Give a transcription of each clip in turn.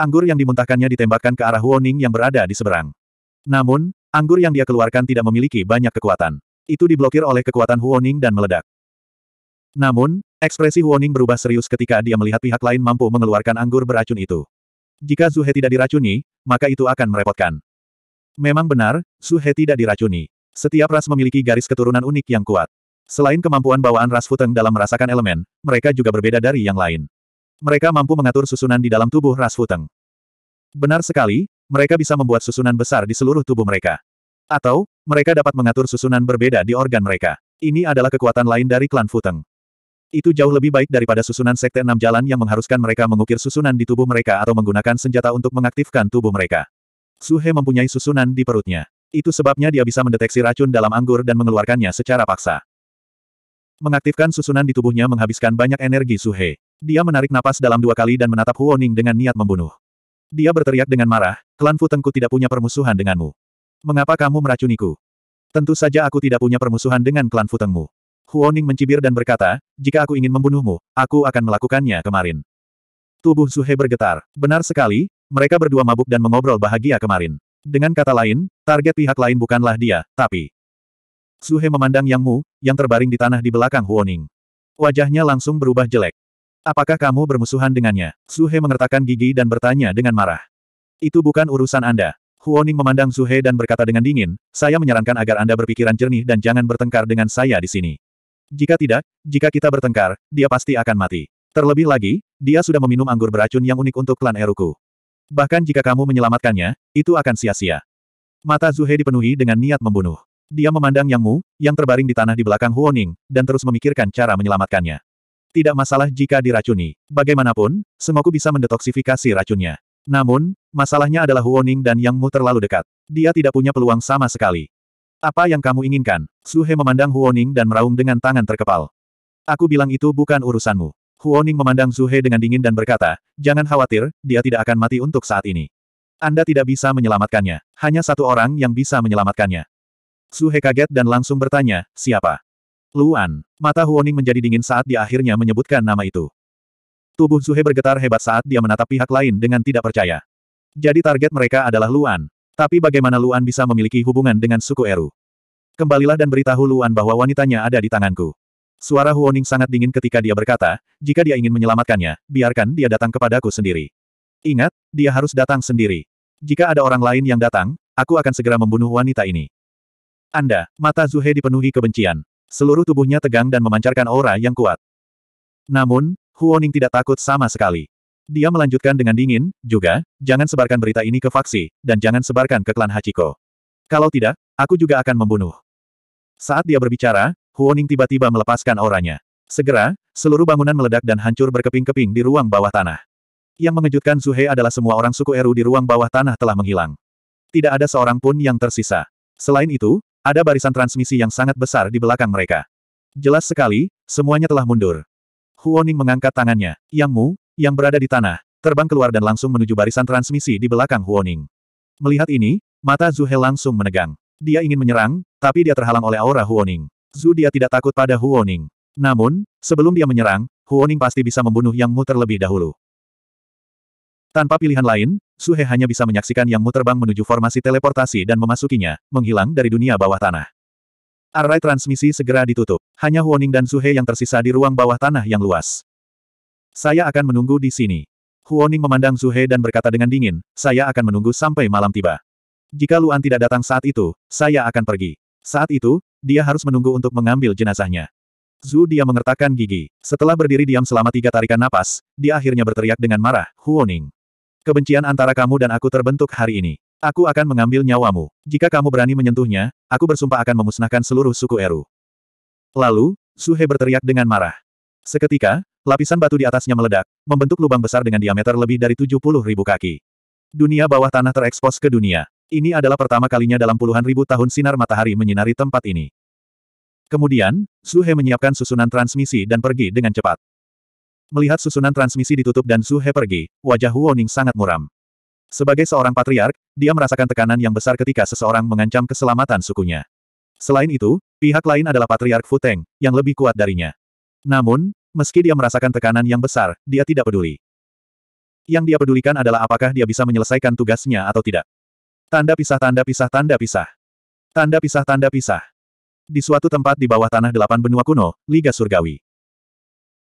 Anggur yang dimuntahkannya ditembakkan ke arah Huoning yang berada di seberang. Namun, anggur yang dia keluarkan tidak memiliki banyak kekuatan. Itu diblokir oleh kekuatan Huoning dan meledak. Namun, ekspresi Huoning berubah serius ketika dia melihat pihak lain mampu mengeluarkan anggur beracun itu. Jika Zuhe tidak diracuni, maka itu akan merepotkan. Memang benar, Su He tidak diracuni. Setiap ras memiliki garis keturunan unik yang kuat. Selain kemampuan bawaan ras Futeng dalam merasakan elemen, mereka juga berbeda dari yang lain. Mereka mampu mengatur susunan di dalam tubuh ras Futeng. Benar sekali, mereka bisa membuat susunan besar di seluruh tubuh mereka. Atau, mereka dapat mengatur susunan berbeda di organ mereka. Ini adalah kekuatan lain dari klan Futeng. Itu jauh lebih baik daripada susunan Sekte Enam Jalan yang mengharuskan mereka mengukir susunan di tubuh mereka atau menggunakan senjata untuk mengaktifkan tubuh mereka. Suhe mempunyai susunan di perutnya. Itu sebabnya dia bisa mendeteksi racun dalam anggur dan mengeluarkannya secara paksa. Mengaktifkan susunan di tubuhnya menghabiskan banyak energi Suhe. Dia menarik napas dalam dua kali dan menatap Huoning dengan niat membunuh. Dia berteriak dengan marah, klan Fu Tengku tidak punya permusuhan denganmu. Mengapa kamu meracuniku? Tentu saja aku tidak punya permusuhan dengan klan Fu Futengmu. Huoning mencibir dan berkata, jika aku ingin membunuhmu, aku akan melakukannya kemarin. Tubuh Suhe bergetar. Benar sekali, mereka berdua mabuk dan mengobrol bahagia kemarin. Dengan kata lain, target pihak lain bukanlah dia, tapi... Suhe memandang Yang Mu, yang terbaring di tanah di belakang Huoning. Wajahnya langsung berubah jelek. Apakah kamu bermusuhan dengannya? Suhe mengertakkan gigi dan bertanya dengan marah. Itu bukan urusan Anda. Huoning memandang Suhe dan berkata dengan dingin, saya menyarankan agar Anda berpikiran jernih dan jangan bertengkar dengan saya di sini. Jika tidak, jika kita bertengkar, dia pasti akan mati. Terlebih lagi, dia sudah meminum anggur beracun yang unik untuk klan Eruku. Bahkan jika kamu menyelamatkannya, itu akan sia-sia. Mata Zuhe dipenuhi dengan niat membunuh. Dia memandang Yang Mu, yang terbaring di tanah di belakang Huoning, dan terus memikirkan cara menyelamatkannya. Tidak masalah jika diracuni. Bagaimanapun, Semoku bisa mendetoksifikasi racunnya. Namun, masalahnya adalah Huoning dan Yang Mu terlalu dekat. Dia tidak punya peluang sama sekali. Apa yang kamu inginkan? zuhe memandang Huoning dan meraung dengan tangan terkepal. Aku bilang itu bukan urusanmu. Huoning memandang Zuhe dengan dingin dan berkata, jangan khawatir, dia tidak akan mati untuk saat ini. Anda tidak bisa menyelamatkannya. Hanya satu orang yang bisa menyelamatkannya. Suhe kaget dan langsung bertanya, siapa? Luan. Mata Huoning menjadi dingin saat dia akhirnya menyebutkan nama itu. Tubuh Suhe bergetar hebat saat dia menatap pihak lain dengan tidak percaya. Jadi target mereka adalah Luan. Tapi bagaimana Luan bisa memiliki hubungan dengan suku Eru? Kembalilah dan beritahu Luan bahwa wanitanya ada di tanganku. Suara Huoning sangat dingin ketika dia berkata, jika dia ingin menyelamatkannya, biarkan dia datang kepadaku sendiri. Ingat, dia harus datang sendiri. Jika ada orang lain yang datang, aku akan segera membunuh wanita ini. Anda, mata Zuhe dipenuhi kebencian. Seluruh tubuhnya tegang dan memancarkan aura yang kuat. Namun, Huoning tidak takut sama sekali. Dia melanjutkan dengan dingin, juga, jangan sebarkan berita ini ke Faksi, dan jangan sebarkan ke klan Hachiko. Kalau tidak, aku juga akan membunuh. Saat dia berbicara, Huoning tiba-tiba melepaskan auranya. Segera, seluruh bangunan meledak dan hancur berkeping-keping di ruang bawah tanah. Yang mengejutkan Zuhe adalah semua orang suku Eru di ruang bawah tanah telah menghilang. Tidak ada seorang pun yang tersisa. Selain itu, ada barisan transmisi yang sangat besar di belakang mereka. Jelas sekali, semuanya telah mundur. Huoning mengangkat tangannya. Yang Mu, yang berada di tanah, terbang keluar dan langsung menuju barisan transmisi di belakang Huoning. Melihat ini, mata Zuhe langsung menegang. Dia ingin menyerang, tapi dia terhalang oleh aura Huoning. Zhu dia tidak takut pada Huoning. Namun, sebelum dia menyerang, Huoning pasti bisa membunuh Yang Mu terlebih dahulu. Tanpa pilihan lain, Suhe hanya bisa menyaksikan Yang Mu terbang menuju formasi teleportasi dan memasukinya, menghilang dari dunia bawah tanah. Array transmisi segera ditutup. Hanya Huoning dan Suhe yang tersisa di ruang bawah tanah yang luas. Saya akan menunggu di sini. Huoning memandang Suhe dan berkata dengan dingin, saya akan menunggu sampai malam tiba. Jika Luan tidak datang saat itu, saya akan pergi. Saat itu, dia harus menunggu untuk mengambil jenazahnya. Zhu dia mengertakkan gigi. Setelah berdiri diam selama tiga tarikan napas, dia akhirnya berteriak dengan marah, Huoning. Kebencian antara kamu dan aku terbentuk hari ini. Aku akan mengambil nyawamu. Jika kamu berani menyentuhnya, aku bersumpah akan memusnahkan seluruh suku Eru. Lalu, Suhe berteriak dengan marah. Seketika, lapisan batu di atasnya meledak, membentuk lubang besar dengan diameter lebih dari 70 ribu kaki. Dunia bawah tanah terekspos ke dunia. Ini adalah pertama kalinya dalam puluhan ribu tahun sinar matahari menyinari tempat ini. Kemudian, Suhe menyiapkan susunan transmisi dan pergi dengan cepat. Melihat susunan transmisi ditutup dan Su Suhe pergi, wajah Huoning sangat muram. Sebagai seorang patriark, dia merasakan tekanan yang besar ketika seseorang mengancam keselamatan sukunya. Selain itu, pihak lain adalah patriark Futeng, yang lebih kuat darinya. Namun, meski dia merasakan tekanan yang besar, dia tidak peduli. Yang dia pedulikan adalah apakah dia bisa menyelesaikan tugasnya atau tidak. Tanda pisah tanda pisah tanda pisah. Tanda pisah tanda pisah. Di suatu tempat di bawah tanah delapan benua kuno, Liga Surgawi.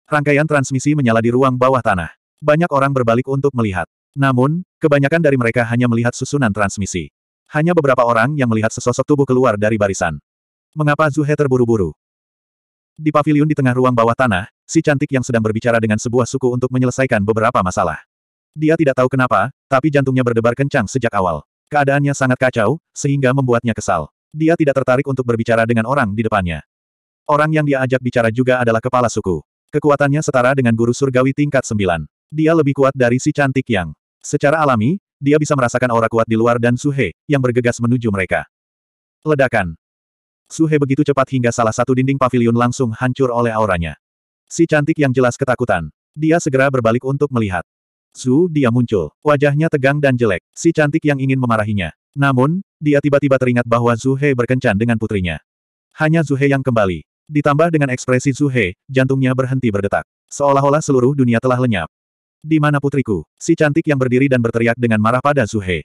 Rangkaian transmisi menyala di ruang bawah tanah. Banyak orang berbalik untuk melihat. Namun, kebanyakan dari mereka hanya melihat susunan transmisi. Hanya beberapa orang yang melihat sesosok tubuh keluar dari barisan. Mengapa Zuhe terburu-buru? Di pavilion di tengah ruang bawah tanah, si cantik yang sedang berbicara dengan sebuah suku untuk menyelesaikan beberapa masalah. Dia tidak tahu kenapa, tapi jantungnya berdebar kencang sejak awal. Keadaannya sangat kacau, sehingga membuatnya kesal. Dia tidak tertarik untuk berbicara dengan orang di depannya. Orang yang dia ajak bicara juga adalah kepala suku. Kekuatannya setara dengan guru surgawi tingkat 9. Dia lebih kuat dari si cantik yang. Secara alami, dia bisa merasakan aura kuat di luar dan Suhe, yang bergegas menuju mereka. Ledakan. Suhe begitu cepat hingga salah satu dinding pavilion langsung hancur oleh auranya. Si cantik yang jelas ketakutan. Dia segera berbalik untuk melihat. Su dia muncul. Wajahnya tegang dan jelek. Si cantik yang ingin memarahinya. Namun, dia tiba-tiba teringat bahwa He berkencan dengan putrinya. Hanya He yang kembali. Ditambah dengan ekspresi He, jantungnya berhenti berdetak. Seolah-olah seluruh dunia telah lenyap. Di mana putriku? Si cantik yang berdiri dan berteriak dengan marah pada He.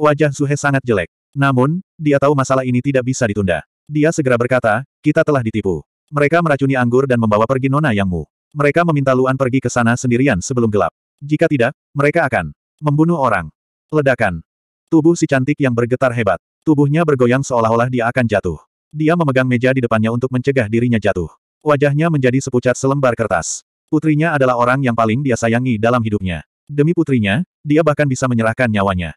Wajah He sangat jelek. Namun, dia tahu masalah ini tidak bisa ditunda. Dia segera berkata, kita telah ditipu. Mereka meracuni anggur dan membawa pergi nona Yangmu. Mereka meminta Luan pergi ke sana sendirian sebelum gelap. Jika tidak, mereka akan membunuh orang. Ledakan. Tubuh si cantik yang bergetar hebat. Tubuhnya bergoyang seolah-olah dia akan jatuh. Dia memegang meja di depannya untuk mencegah dirinya jatuh. Wajahnya menjadi sepucat selembar kertas. Putrinya adalah orang yang paling dia sayangi dalam hidupnya. Demi putrinya, dia bahkan bisa menyerahkan nyawanya.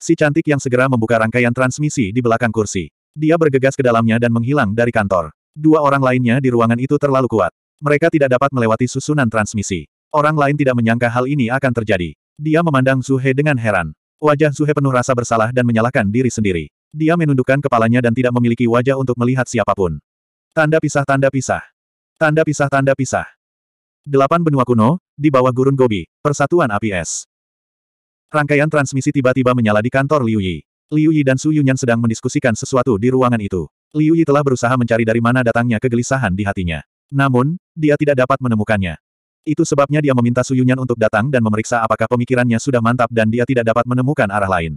Si cantik yang segera membuka rangkaian transmisi di belakang kursi. Dia bergegas ke dalamnya dan menghilang dari kantor. Dua orang lainnya di ruangan itu terlalu kuat. Mereka tidak dapat melewati susunan transmisi. Orang lain tidak menyangka hal ini akan terjadi. Dia memandang Suhe dengan heran. Wajah Suhe penuh rasa bersalah dan menyalahkan diri sendiri. Dia menundukkan kepalanya dan tidak memiliki wajah untuk melihat siapapun. Tanda pisah tanda pisah. Tanda pisah tanda pisah. Delapan benua kuno, di bawah gurun Gobi, Persatuan APS. Rangkaian transmisi tiba-tiba menyala di kantor Liu Yi. Liu Yi dan Su Yunyan sedang mendiskusikan sesuatu di ruangan itu. Liu Yi telah berusaha mencari dari mana datangnya kegelisahan di hatinya. Namun, dia tidak dapat menemukannya. Itu sebabnya dia meminta Suyunyan untuk datang dan memeriksa apakah pemikirannya sudah mantap dan dia tidak dapat menemukan arah lain.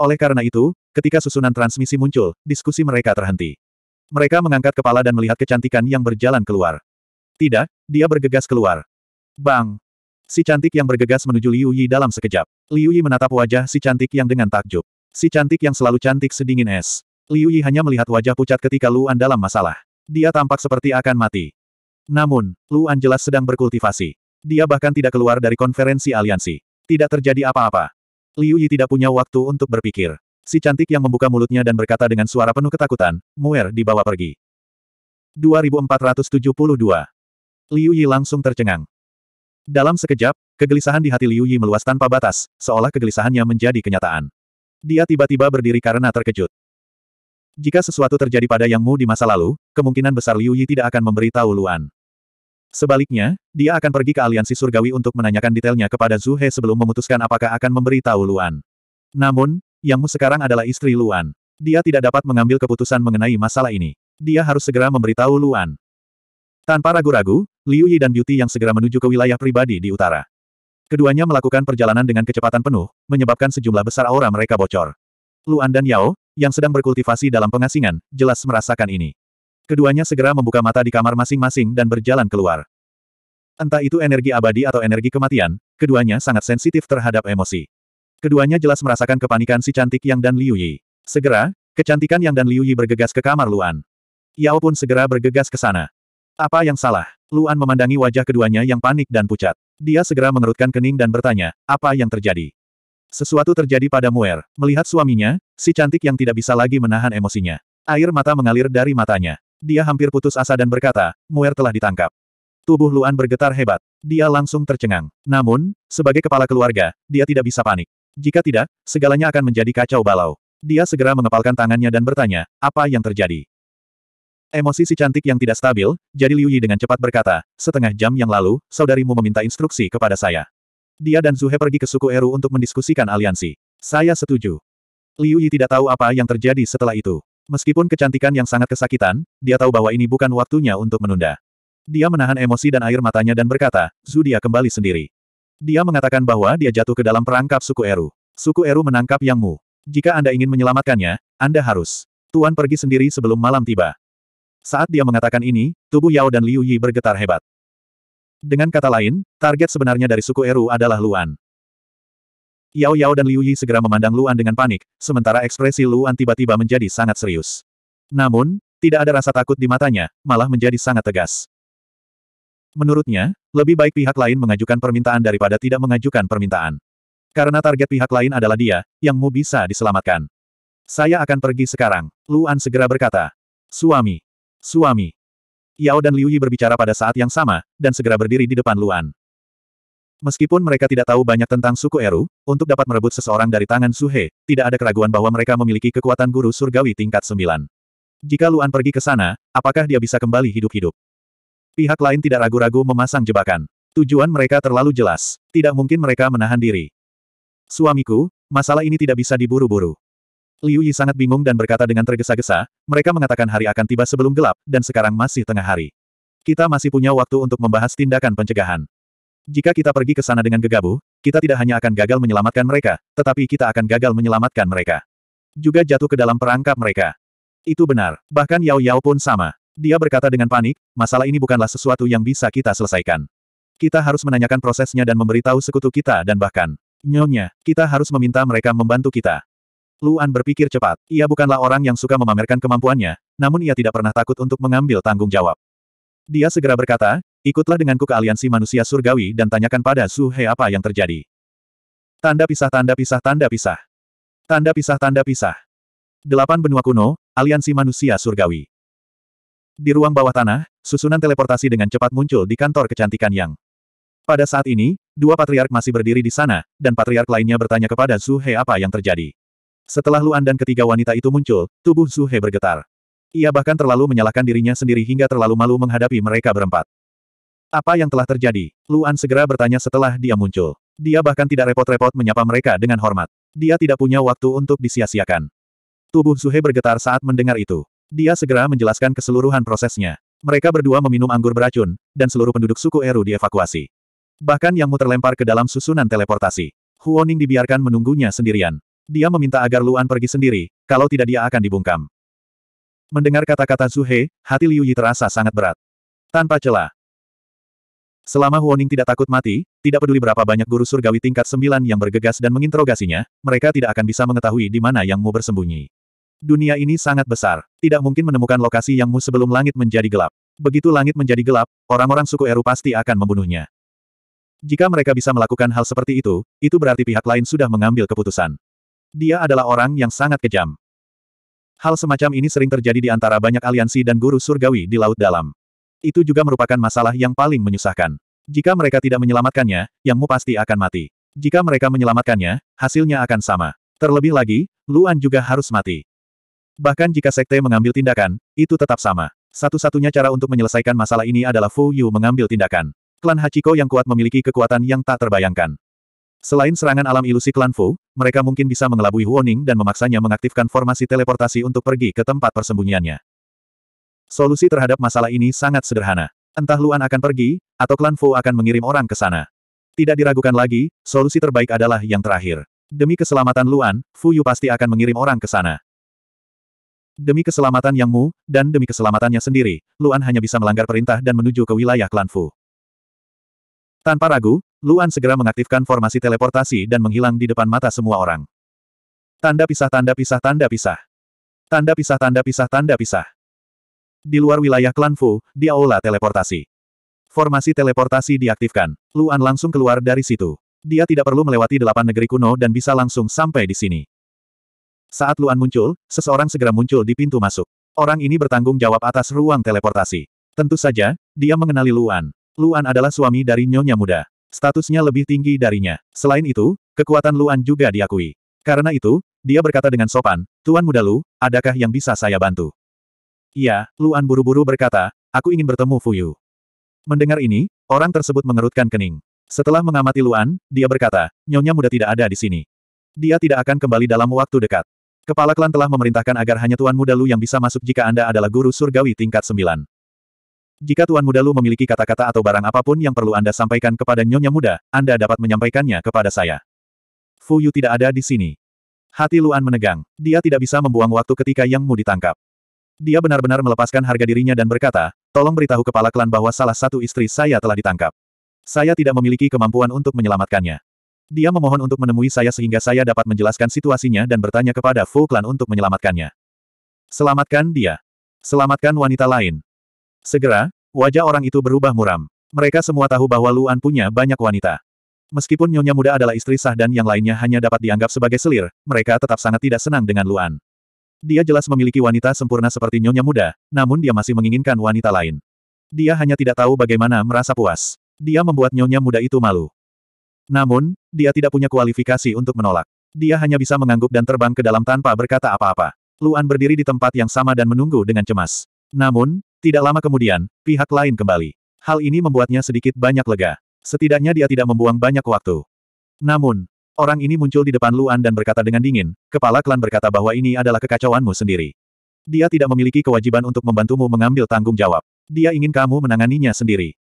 Oleh karena itu, ketika susunan transmisi muncul, diskusi mereka terhenti. Mereka mengangkat kepala dan melihat kecantikan yang berjalan keluar. Tidak, dia bergegas keluar. Bang! Si cantik yang bergegas menuju Liu Yi dalam sekejap. Liu Yi menatap wajah si cantik yang dengan takjub. Si cantik yang selalu cantik sedingin es. Liu Yi hanya melihat wajah pucat ketika Luan dalam masalah. Dia tampak seperti akan mati. Namun, Luan jelas sedang berkultivasi. Dia bahkan tidak keluar dari konferensi aliansi. Tidak terjadi apa-apa. Liu Yi tidak punya waktu untuk berpikir. Si cantik yang membuka mulutnya dan berkata dengan suara penuh ketakutan, Muer dibawa pergi. 2472. Liu Yi langsung tercengang. Dalam sekejap, kegelisahan di hati Liu Yi meluas tanpa batas, seolah kegelisahannya menjadi kenyataan. Dia tiba-tiba berdiri karena terkejut. Jika sesuatu terjadi pada Yang Mu di masa lalu, kemungkinan besar Liu Yi tidak akan memberi memberitahu Luan. Sebaliknya, dia akan pergi ke aliansi surgawi untuk menanyakan detailnya kepada Zhu He sebelum memutuskan apakah akan memberi memberitahu Luan. Namun, Yang Mu sekarang adalah istri Luan. Dia tidak dapat mengambil keputusan mengenai masalah ini. Dia harus segera memberitahu Luan. Tanpa ragu-ragu, Liu Yi dan Beauty yang segera menuju ke wilayah pribadi di utara. Keduanya melakukan perjalanan dengan kecepatan penuh, menyebabkan sejumlah besar aura mereka bocor. Luan dan Yao, yang sedang berkultivasi dalam pengasingan, jelas merasakan ini. Keduanya segera membuka mata di kamar masing-masing dan berjalan keluar. Entah itu energi abadi atau energi kematian, keduanya sangat sensitif terhadap emosi. Keduanya jelas merasakan kepanikan si cantik Yang dan Liu Yi. Segera, kecantikan Yang dan Liu Yi bergegas ke kamar Luan. Yao pun segera bergegas ke sana. Apa yang salah? Luan memandangi wajah keduanya yang panik dan pucat. Dia segera mengerutkan kening dan bertanya, apa yang terjadi? Sesuatu terjadi pada Muer. Melihat suaminya, si cantik yang tidak bisa lagi menahan emosinya. Air mata mengalir dari matanya. Dia hampir putus asa dan berkata, Muer telah ditangkap. Tubuh Luan bergetar hebat. Dia langsung tercengang. Namun, sebagai kepala keluarga, dia tidak bisa panik. Jika tidak, segalanya akan menjadi kacau balau. Dia segera mengepalkan tangannya dan bertanya, apa yang terjadi? Emosi si cantik yang tidak stabil, jadi Liu Yi dengan cepat berkata, setengah jam yang lalu, saudarimu meminta instruksi kepada saya. Dia dan Zuhe pergi ke suku Eru untuk mendiskusikan aliansi. Saya setuju. Liu Yi tidak tahu apa yang terjadi setelah itu. Meskipun kecantikan yang sangat kesakitan, dia tahu bahwa ini bukan waktunya untuk menunda. Dia menahan emosi dan air matanya dan berkata, Zu dia kembali sendiri. Dia mengatakan bahwa dia jatuh ke dalam perangkap suku Eru. Suku Eru menangkap Yang Mu. Jika Anda ingin menyelamatkannya, Anda harus. Tuan pergi sendiri sebelum malam tiba. Saat dia mengatakan ini, tubuh Yao dan Liu Yi bergetar hebat. Dengan kata lain, target sebenarnya dari suku Eru adalah Luan. Yao Yao dan Liu Yi segera memandang Luan dengan panik, sementara ekspresi Luan tiba-tiba menjadi sangat serius. Namun, tidak ada rasa takut di matanya, malah menjadi sangat tegas. Menurutnya, lebih baik pihak lain mengajukan permintaan daripada tidak mengajukan permintaan. Karena target pihak lain adalah dia, yang Mu bisa diselamatkan. Saya akan pergi sekarang, Luan segera berkata. Suami. Suami. Yao dan Liu Yi berbicara pada saat yang sama, dan segera berdiri di depan Luan. Meskipun mereka tidak tahu banyak tentang suku Eru, untuk dapat merebut seseorang dari tangan Suhe, tidak ada keraguan bahwa mereka memiliki kekuatan guru surgawi tingkat 9. Jika Luan pergi ke sana, apakah dia bisa kembali hidup-hidup? Pihak lain tidak ragu-ragu memasang jebakan. Tujuan mereka terlalu jelas. Tidak mungkin mereka menahan diri. Suamiku, masalah ini tidak bisa diburu-buru. Liu Yi sangat bingung dan berkata dengan tergesa-gesa, mereka mengatakan hari akan tiba sebelum gelap, dan sekarang masih tengah hari. Kita masih punya waktu untuk membahas tindakan pencegahan. Jika kita pergi ke sana dengan gegabah, kita tidak hanya akan gagal menyelamatkan mereka, tetapi kita akan gagal menyelamatkan mereka. Juga jatuh ke dalam perangkap mereka. Itu benar, bahkan Yao Yao pun sama. Dia berkata dengan panik, masalah ini bukanlah sesuatu yang bisa kita selesaikan. Kita harus menanyakan prosesnya dan memberitahu sekutu kita dan bahkan, nyonya, kita harus meminta mereka membantu kita. Luan berpikir cepat. Ia bukanlah orang yang suka memamerkan kemampuannya, namun ia tidak pernah takut untuk mengambil tanggung jawab. Dia segera berkata, ikutlah denganku ke aliansi manusia surgawi dan tanyakan pada Su He apa yang terjadi. Tanda pisah tanda pisah tanda pisah. Tanda pisah tanda pisah. Delapan benua kuno, aliansi manusia surgawi. Di ruang bawah tanah, susunan teleportasi dengan cepat muncul di kantor kecantikan Yang. Pada saat ini, dua patriark masih berdiri di sana, dan patriark lainnya bertanya kepada Su He apa yang terjadi. Setelah Luan dan ketiga wanita itu muncul, tubuh Zuhe bergetar. Ia bahkan terlalu menyalahkan dirinya sendiri hingga terlalu malu menghadapi mereka berempat. Apa yang telah terjadi? Luan segera bertanya setelah dia muncul. Dia bahkan tidak repot-repot menyapa mereka dengan hormat. Dia tidak punya waktu untuk disia-siakan. Tubuh Zuhe bergetar saat mendengar itu. Dia segera menjelaskan keseluruhan prosesnya. Mereka berdua meminum anggur beracun, dan seluruh penduduk suku Eru dievakuasi. Bahkan yang mu terlempar ke dalam susunan teleportasi. Huoning dibiarkan menunggunya sendirian. Dia meminta agar Luan pergi sendiri, kalau tidak dia akan dibungkam. Mendengar kata-kata Zuhe, hati Liu Yi terasa sangat berat. Tanpa celah. Selama Huoning tidak takut mati, tidak peduli berapa banyak guru surgawi tingkat sembilan yang bergegas dan menginterogasinya, mereka tidak akan bisa mengetahui di mana Yang Mu bersembunyi. Dunia ini sangat besar, tidak mungkin menemukan lokasi Yang Mu sebelum langit menjadi gelap. Begitu langit menjadi gelap, orang-orang suku Eru pasti akan membunuhnya. Jika mereka bisa melakukan hal seperti itu, itu berarti pihak lain sudah mengambil keputusan. Dia adalah orang yang sangat kejam. Hal semacam ini sering terjadi di antara banyak aliansi dan guru surgawi di Laut Dalam. Itu juga merupakan masalah yang paling menyusahkan. Jika mereka tidak menyelamatkannya, Yang Mu pasti akan mati. Jika mereka menyelamatkannya, hasilnya akan sama. Terlebih lagi, Luan juga harus mati. Bahkan jika sekte mengambil tindakan, itu tetap sama. Satu-satunya cara untuk menyelesaikan masalah ini adalah Fu Yu mengambil tindakan. Klan Hachiko yang kuat memiliki kekuatan yang tak terbayangkan. Selain serangan alam ilusi klan Fu, mereka mungkin bisa mengelabui Huoning dan memaksanya mengaktifkan formasi teleportasi untuk pergi ke tempat persembunyiannya. Solusi terhadap masalah ini sangat sederhana. Entah Luan akan pergi, atau klan Fu akan mengirim orang ke sana. Tidak diragukan lagi, solusi terbaik adalah yang terakhir. Demi keselamatan Luan, Fu Yu pasti akan mengirim orang ke sana. Demi keselamatan Yang Mu, dan demi keselamatannya sendiri, Luan hanya bisa melanggar perintah dan menuju ke wilayah klan Fu. Tanpa ragu, Luan segera mengaktifkan formasi teleportasi dan menghilang di depan mata semua orang. Tanda pisah tanda pisah tanda pisah. Tanda pisah tanda pisah tanda pisah. Di luar wilayah klan Fu, di aula teleportasi. Formasi teleportasi diaktifkan. Luan langsung keluar dari situ. Dia tidak perlu melewati delapan negeri kuno dan bisa langsung sampai di sini. Saat Luan muncul, seseorang segera muncul di pintu masuk. Orang ini bertanggung jawab atas ruang teleportasi. Tentu saja, dia mengenali Luan. Luan adalah suami dari Nyonya Muda statusnya lebih tinggi darinya. Selain itu, kekuatan Luan juga diakui. Karena itu, dia berkata dengan sopan, Tuan Muda Lu, adakah yang bisa saya bantu? Iya, Luan buru-buru berkata, aku ingin bertemu Fuyu. Mendengar ini, orang tersebut mengerutkan kening. Setelah mengamati Luan, dia berkata, Nyonya Muda tidak ada di sini. Dia tidak akan kembali dalam waktu dekat. Kepala klan telah memerintahkan agar hanya Tuan Muda Lu yang bisa masuk jika Anda adalah guru surgawi tingkat 9. Jika Tuan Muda Lu memiliki kata-kata atau barang apapun yang perlu Anda sampaikan kepada Nyonya Muda, Anda dapat menyampaikannya kepada saya. Fu Yu tidak ada di sini. Hati Luan menegang. Dia tidak bisa membuang waktu ketika Yang Mu ditangkap. Dia benar-benar melepaskan harga dirinya dan berkata, tolong beritahu kepala klan bahwa salah satu istri saya telah ditangkap. Saya tidak memiliki kemampuan untuk menyelamatkannya. Dia memohon untuk menemui saya sehingga saya dapat menjelaskan situasinya dan bertanya kepada Fu Klan untuk menyelamatkannya. Selamatkan dia. Selamatkan wanita lain. Segera, wajah orang itu berubah muram. Mereka semua tahu bahwa Luan punya banyak wanita. Meskipun Nyonya Muda adalah istri sah dan yang lainnya hanya dapat dianggap sebagai selir, mereka tetap sangat tidak senang dengan Luan. Dia jelas memiliki wanita sempurna seperti Nyonya Muda, namun dia masih menginginkan wanita lain. Dia hanya tidak tahu bagaimana merasa puas. Dia membuat Nyonya Muda itu malu. Namun, dia tidak punya kualifikasi untuk menolak. Dia hanya bisa mengangguk dan terbang ke dalam tanpa berkata apa-apa. Luan berdiri di tempat yang sama dan menunggu dengan cemas. Namun, tidak lama kemudian, pihak lain kembali. Hal ini membuatnya sedikit banyak lega. Setidaknya dia tidak membuang banyak waktu. Namun, orang ini muncul di depan Luan dan berkata dengan dingin, kepala klan berkata bahwa ini adalah kekacauanmu sendiri. Dia tidak memiliki kewajiban untuk membantumu mengambil tanggung jawab. Dia ingin kamu menanganinya sendiri.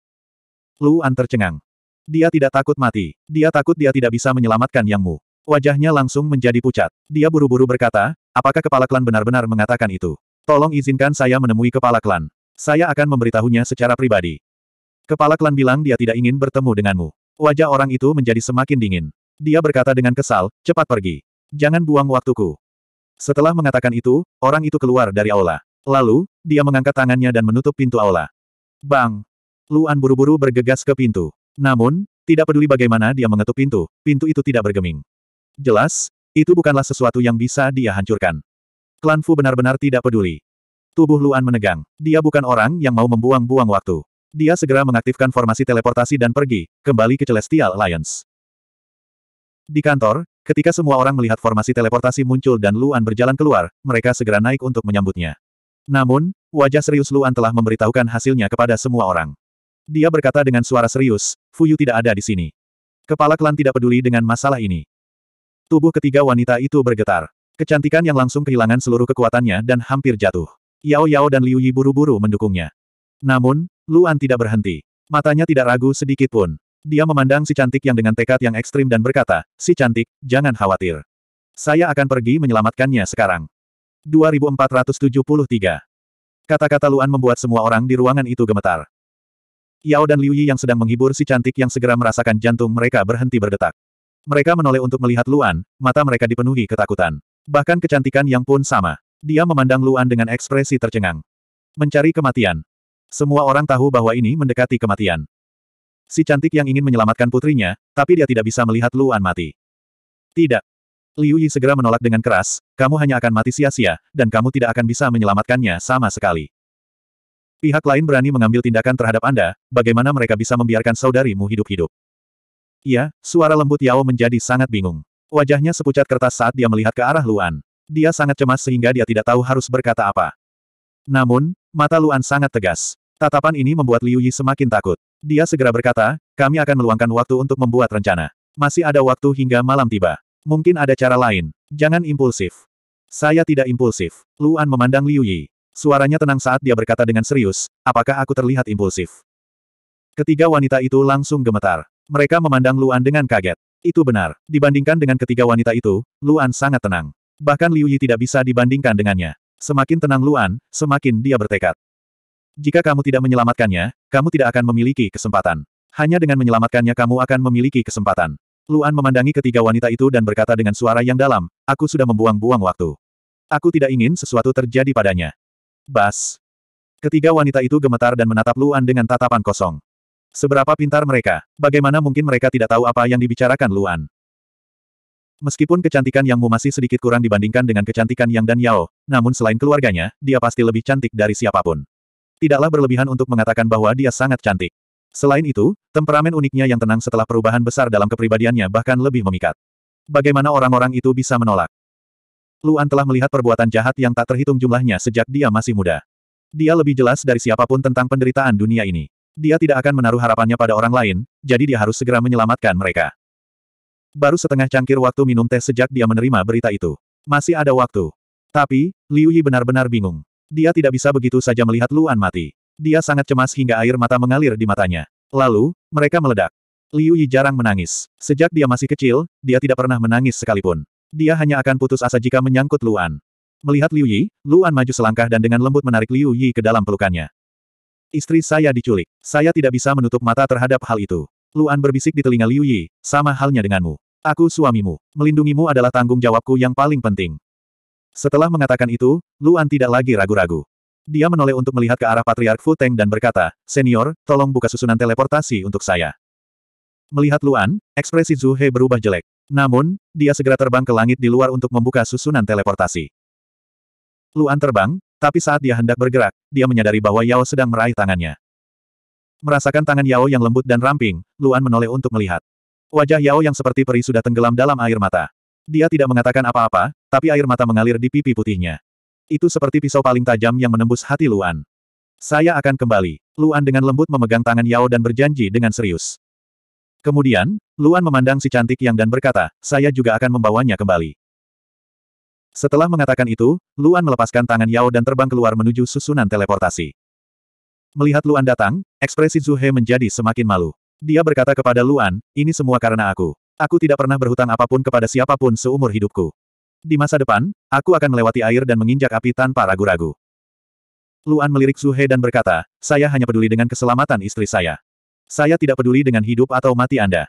Luan tercengang. Dia tidak takut mati. Dia takut dia tidak bisa menyelamatkan yangmu. Wajahnya langsung menjadi pucat. Dia buru-buru berkata, apakah kepala klan benar-benar mengatakan itu? Tolong izinkan saya menemui kepala klan. Saya akan memberitahunya secara pribadi. Kepala klan bilang dia tidak ingin bertemu denganmu. Wajah orang itu menjadi semakin dingin. Dia berkata dengan kesal, cepat pergi. Jangan buang waktuku. Setelah mengatakan itu, orang itu keluar dari aula. Lalu, dia mengangkat tangannya dan menutup pintu aula. Bang! Luan buru-buru bergegas ke pintu. Namun, tidak peduli bagaimana dia mengetuk pintu, pintu itu tidak bergeming. Jelas, itu bukanlah sesuatu yang bisa dia hancurkan. Klan Fu benar-benar tidak peduli. Tubuh Luan menegang. Dia bukan orang yang mau membuang-buang waktu. Dia segera mengaktifkan formasi teleportasi dan pergi, kembali ke Celestial Alliance. Di kantor, ketika semua orang melihat formasi teleportasi muncul dan Luan berjalan keluar, mereka segera naik untuk menyambutnya. Namun, wajah serius Luan telah memberitahukan hasilnya kepada semua orang. Dia berkata dengan suara serius, Fuyu tidak ada di sini. Kepala klan tidak peduli dengan masalah ini. Tubuh ketiga wanita itu bergetar. Kecantikan yang langsung kehilangan seluruh kekuatannya dan hampir jatuh. Yao Yao dan Liu Yi buru-buru mendukungnya. Namun, Luan tidak berhenti. Matanya tidak ragu sedikit pun. Dia memandang si cantik yang dengan tekad yang ekstrim dan berkata, Si cantik, jangan khawatir. Saya akan pergi menyelamatkannya sekarang. 2473 Kata-kata Luan membuat semua orang di ruangan itu gemetar. Yao dan Liu Yi yang sedang menghibur si cantik yang segera merasakan jantung mereka berhenti berdetak. Mereka menoleh untuk melihat Luan, mata mereka dipenuhi ketakutan. Bahkan kecantikan yang pun sama. Dia memandang Luan dengan ekspresi tercengang. Mencari kematian. Semua orang tahu bahwa ini mendekati kematian. Si cantik yang ingin menyelamatkan putrinya, tapi dia tidak bisa melihat Luan mati. Tidak. Liu Yi segera menolak dengan keras, kamu hanya akan mati sia-sia, dan kamu tidak akan bisa menyelamatkannya sama sekali. Pihak lain berani mengambil tindakan terhadap Anda, bagaimana mereka bisa membiarkan saudarimu hidup-hidup? Iya, suara lembut Yao menjadi sangat bingung. Wajahnya sepucat kertas saat dia melihat ke arah Luan. Dia sangat cemas sehingga dia tidak tahu harus berkata apa. Namun, mata Luan sangat tegas. Tatapan ini membuat Liu Yi semakin takut. Dia segera berkata, kami akan meluangkan waktu untuk membuat rencana. Masih ada waktu hingga malam tiba. Mungkin ada cara lain. Jangan impulsif. Saya tidak impulsif. Luan memandang Liu Yi. Suaranya tenang saat dia berkata dengan serius, apakah aku terlihat impulsif? Ketiga wanita itu langsung gemetar. Mereka memandang Luan dengan kaget. Itu benar. Dibandingkan dengan ketiga wanita itu, Luan sangat tenang bahkan Liu Yi tidak bisa dibandingkan dengannya. Semakin tenang Luan, semakin dia bertekad. Jika kamu tidak menyelamatkannya, kamu tidak akan memiliki kesempatan. Hanya dengan menyelamatkannya kamu akan memiliki kesempatan. Luan memandangi ketiga wanita itu dan berkata dengan suara yang dalam, aku sudah membuang-buang waktu. Aku tidak ingin sesuatu terjadi padanya. Bas. Ketiga wanita itu gemetar dan menatap Luan dengan tatapan kosong. Seberapa pintar mereka? Bagaimana mungkin mereka tidak tahu apa yang dibicarakan Luan? Meskipun kecantikan Yang Mu masih sedikit kurang dibandingkan dengan kecantikan Yang dan Yao, namun selain keluarganya, dia pasti lebih cantik dari siapapun. Tidaklah berlebihan untuk mengatakan bahwa dia sangat cantik. Selain itu, temperamen uniknya yang tenang setelah perubahan besar dalam kepribadiannya bahkan lebih memikat. Bagaimana orang-orang itu bisa menolak? Luan telah melihat perbuatan jahat yang tak terhitung jumlahnya sejak dia masih muda. Dia lebih jelas dari siapapun tentang penderitaan dunia ini. Dia tidak akan menaruh harapannya pada orang lain, jadi dia harus segera menyelamatkan mereka. Baru setengah cangkir waktu minum teh sejak dia menerima berita itu. Masih ada waktu. Tapi, Liu Yi benar-benar bingung. Dia tidak bisa begitu saja melihat Luan mati. Dia sangat cemas hingga air mata mengalir di matanya. Lalu, mereka meledak. Liu Yi jarang menangis. Sejak dia masih kecil, dia tidak pernah menangis sekalipun. Dia hanya akan putus asa jika menyangkut Luan. Melihat Liu Yi, Luan maju selangkah dan dengan lembut menarik Liu Yi ke dalam pelukannya. Istri saya diculik. Saya tidak bisa menutup mata terhadap hal itu. Luan berbisik di telinga Liu Yi, sama halnya denganmu. Aku suamimu. Melindungimu adalah tanggung jawabku yang paling penting. Setelah mengatakan itu, Luan tidak lagi ragu-ragu. Dia menoleh untuk melihat ke arah Patriark Fu Teng dan berkata, Senior, tolong buka susunan teleportasi untuk saya. Melihat Luan, ekspresi Zuhe berubah jelek. Namun, dia segera terbang ke langit di luar untuk membuka susunan teleportasi. Luan terbang, tapi saat dia hendak bergerak, dia menyadari bahwa Yao sedang meraih tangannya. Merasakan tangan Yao yang lembut dan ramping, Luan menoleh untuk melihat. Wajah Yao yang seperti peri sudah tenggelam dalam air mata. Dia tidak mengatakan apa-apa, tapi air mata mengalir di pipi putihnya. Itu seperti pisau paling tajam yang menembus hati Luan. Saya akan kembali. Luan dengan lembut memegang tangan Yao dan berjanji dengan serius. Kemudian, Luan memandang si cantik yang dan berkata, saya juga akan membawanya kembali. Setelah mengatakan itu, Luan melepaskan tangan Yao dan terbang keluar menuju susunan teleportasi. Melihat Luan datang, ekspresi Zuhe menjadi semakin malu. Dia berkata kepada Luan, ini semua karena aku. Aku tidak pernah berhutang apapun kepada siapapun seumur hidupku. Di masa depan, aku akan melewati air dan menginjak api tanpa ragu-ragu. Luan melirik Suhe dan berkata, saya hanya peduli dengan keselamatan istri saya. Saya tidak peduli dengan hidup atau mati Anda.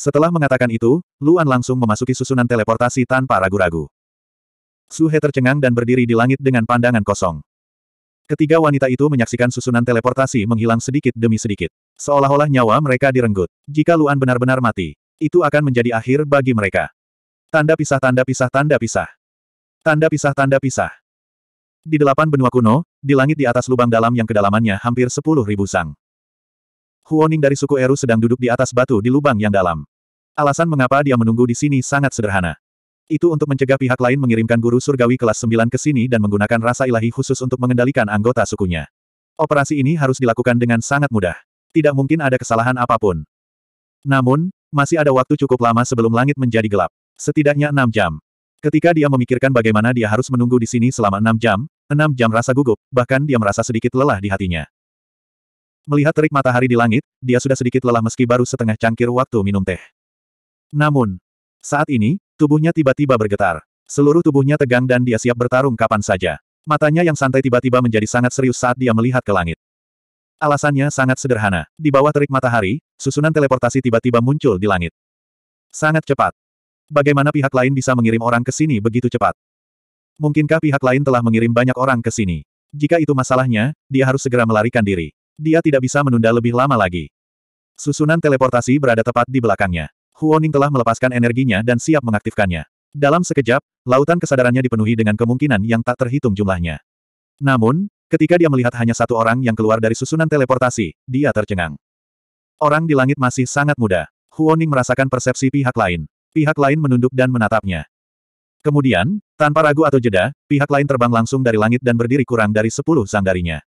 Setelah mengatakan itu, Luan langsung memasuki susunan teleportasi tanpa ragu-ragu. Suhe tercengang dan berdiri di langit dengan pandangan kosong. Ketiga wanita itu menyaksikan susunan teleportasi menghilang sedikit demi sedikit. Seolah-olah nyawa mereka direnggut. Jika Luan benar-benar mati, itu akan menjadi akhir bagi mereka. Tanda pisah tanda pisah tanda pisah. Tanda pisah tanda pisah. Di delapan benua kuno, di langit di atas lubang dalam yang kedalamannya hampir sepuluh ribu sang. Huoning dari suku Eru sedang duduk di atas batu di lubang yang dalam. Alasan mengapa dia menunggu di sini sangat sederhana. Itu untuk mencegah pihak lain mengirimkan guru surgawi kelas 9 ke sini dan menggunakan rasa ilahi khusus untuk mengendalikan anggota sukunya. Operasi ini harus dilakukan dengan sangat mudah. Tidak mungkin ada kesalahan apapun. Namun, masih ada waktu cukup lama sebelum langit menjadi gelap. Setidaknya enam jam. Ketika dia memikirkan bagaimana dia harus menunggu di sini selama enam jam, enam jam rasa gugup, bahkan dia merasa sedikit lelah di hatinya. Melihat terik matahari di langit, dia sudah sedikit lelah meski baru setengah cangkir waktu minum teh. Namun, saat ini, tubuhnya tiba-tiba bergetar. Seluruh tubuhnya tegang dan dia siap bertarung kapan saja. Matanya yang santai tiba-tiba menjadi sangat serius saat dia melihat ke langit. Alasannya sangat sederhana. Di bawah terik matahari, susunan teleportasi tiba-tiba muncul di langit. Sangat cepat. Bagaimana pihak lain bisa mengirim orang ke sini begitu cepat? Mungkinkah pihak lain telah mengirim banyak orang ke sini? Jika itu masalahnya, dia harus segera melarikan diri. Dia tidak bisa menunda lebih lama lagi. Susunan teleportasi berada tepat di belakangnya. Huoning telah melepaskan energinya dan siap mengaktifkannya. Dalam sekejap, lautan kesadarannya dipenuhi dengan kemungkinan yang tak terhitung jumlahnya. Namun, Ketika dia melihat hanya satu orang yang keluar dari susunan teleportasi, dia tercengang. Orang di langit masih sangat muda. Huoning merasakan persepsi pihak lain. Pihak lain menunduk dan menatapnya. Kemudian, tanpa ragu atau jeda, pihak lain terbang langsung dari langit dan berdiri kurang dari sepuluh sanggarinya.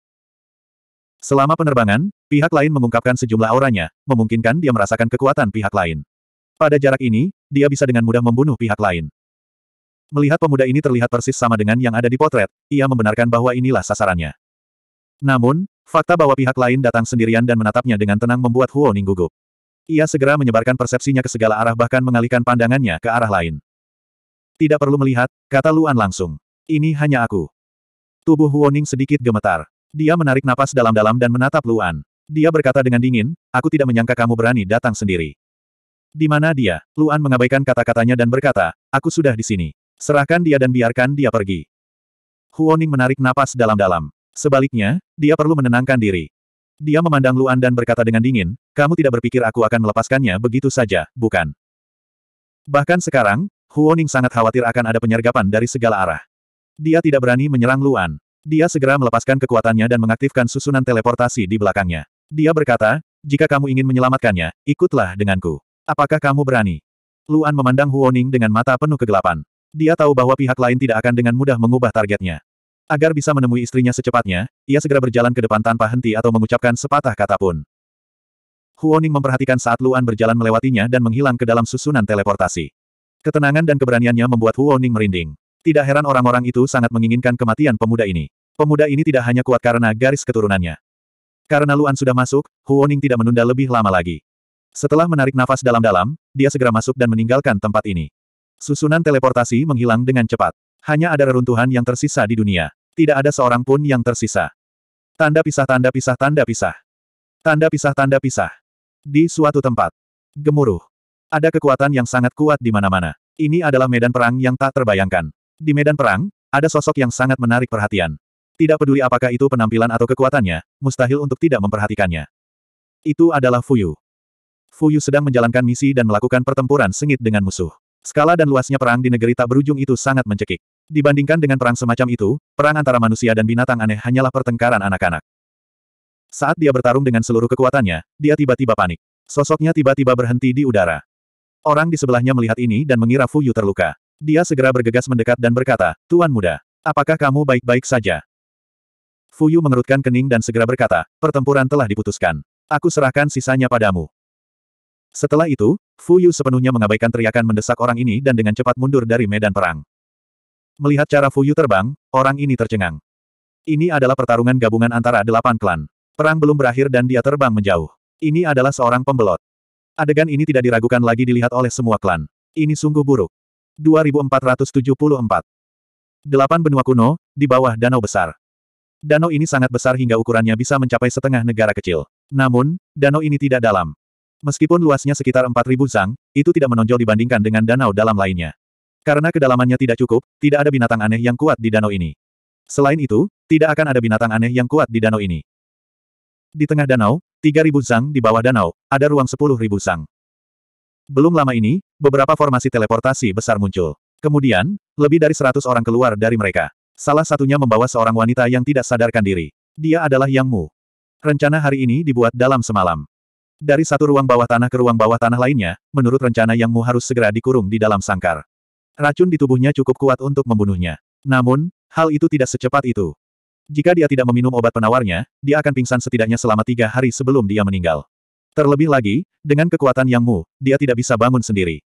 Selama penerbangan, pihak lain mengungkapkan sejumlah auranya, memungkinkan dia merasakan kekuatan pihak lain. Pada jarak ini, dia bisa dengan mudah membunuh pihak lain. Melihat pemuda ini terlihat persis sama dengan yang ada di potret, ia membenarkan bahwa inilah sasarannya. Namun, fakta bahwa pihak lain datang sendirian dan menatapnya dengan tenang membuat Huo Ning gugup. Ia segera menyebarkan persepsinya ke segala arah bahkan mengalihkan pandangannya ke arah lain. Tidak perlu melihat, kata Luan langsung. Ini hanya aku. Tubuh Huo Ning sedikit gemetar. Dia menarik napas dalam-dalam dan menatap Luan. Dia berkata dengan dingin, aku tidak menyangka kamu berani datang sendiri. Di mana dia? Luan mengabaikan kata-katanya dan berkata, aku sudah di sini. Serahkan dia dan biarkan dia pergi. Huoning menarik napas dalam-dalam. Sebaliknya, dia perlu menenangkan diri. Dia memandang Luan dan berkata dengan dingin, kamu tidak berpikir aku akan melepaskannya begitu saja, bukan? Bahkan sekarang, Huoning sangat khawatir akan ada penyergapan dari segala arah. Dia tidak berani menyerang Luan. Dia segera melepaskan kekuatannya dan mengaktifkan susunan teleportasi di belakangnya. Dia berkata, jika kamu ingin menyelamatkannya, ikutlah denganku. Apakah kamu berani? Luan memandang Huoning dengan mata penuh kegelapan. Dia tahu bahwa pihak lain tidak akan dengan mudah mengubah targetnya. Agar bisa menemui istrinya secepatnya, ia segera berjalan ke depan tanpa henti atau mengucapkan sepatah kata pun. Huoning memperhatikan saat Luan berjalan melewatinya dan menghilang ke dalam susunan teleportasi. Ketenangan dan keberaniannya membuat Huoning merinding. Tidak heran orang-orang itu sangat menginginkan kematian pemuda ini. Pemuda ini tidak hanya kuat karena garis keturunannya. Karena Luan sudah masuk, Huoning tidak menunda lebih lama lagi. Setelah menarik nafas dalam-dalam, dia segera masuk dan meninggalkan tempat ini. Susunan teleportasi menghilang dengan cepat. Hanya ada reruntuhan yang tersisa di dunia. Tidak ada seorang pun yang tersisa. Tanda pisah tanda pisah tanda pisah. Tanda pisah tanda pisah. Di suatu tempat. Gemuruh. Ada kekuatan yang sangat kuat di mana-mana. Ini adalah medan perang yang tak terbayangkan. Di medan perang, ada sosok yang sangat menarik perhatian. Tidak peduli apakah itu penampilan atau kekuatannya, mustahil untuk tidak memperhatikannya. Itu adalah Fuyu. Fuyu sedang menjalankan misi dan melakukan pertempuran sengit dengan musuh. Skala dan luasnya perang di negeri tak berujung itu sangat mencekik. Dibandingkan dengan perang semacam itu, perang antara manusia dan binatang aneh hanyalah pertengkaran anak-anak. Saat dia bertarung dengan seluruh kekuatannya, dia tiba-tiba panik. Sosoknya tiba-tiba berhenti di udara. Orang di sebelahnya melihat ini dan mengira Fu Yu terluka. Dia segera bergegas mendekat dan berkata, Tuan muda, apakah kamu baik-baik saja? Fu Yu mengerutkan kening dan segera berkata, pertempuran telah diputuskan. Aku serahkan sisanya padamu. Setelah itu, Fu Yu sepenuhnya mengabaikan teriakan mendesak orang ini dan dengan cepat mundur dari medan perang. Melihat cara Fu Yu terbang, orang ini tercengang. Ini adalah pertarungan gabungan antara delapan klan. Perang belum berakhir dan dia terbang menjauh. Ini adalah seorang pembelot. Adegan ini tidak diragukan lagi dilihat oleh semua klan. Ini sungguh buruk. 2474 Delapan benua kuno, di bawah danau besar. Danau ini sangat besar hingga ukurannya bisa mencapai setengah negara kecil. Namun, danau ini tidak dalam. Meskipun luasnya sekitar 4.000 zang, itu tidak menonjol dibandingkan dengan danau dalam lainnya. Karena kedalamannya tidak cukup, tidak ada binatang aneh yang kuat di danau ini. Selain itu, tidak akan ada binatang aneh yang kuat di danau ini. Di tengah danau, 3.000 zang di bawah danau, ada ruang 10.000 zang. Belum lama ini, beberapa formasi teleportasi besar muncul. Kemudian, lebih dari 100 orang keluar dari mereka. Salah satunya membawa seorang wanita yang tidak sadarkan diri. Dia adalah Yang Mu. Rencana hari ini dibuat dalam semalam. Dari satu ruang bawah tanah ke ruang bawah tanah lainnya, menurut rencana Yang Mu harus segera dikurung di dalam sangkar. Racun di tubuhnya cukup kuat untuk membunuhnya. Namun, hal itu tidak secepat itu. Jika dia tidak meminum obat penawarnya, dia akan pingsan setidaknya selama tiga hari sebelum dia meninggal. Terlebih lagi, dengan kekuatan Yang Mu, dia tidak bisa bangun sendiri.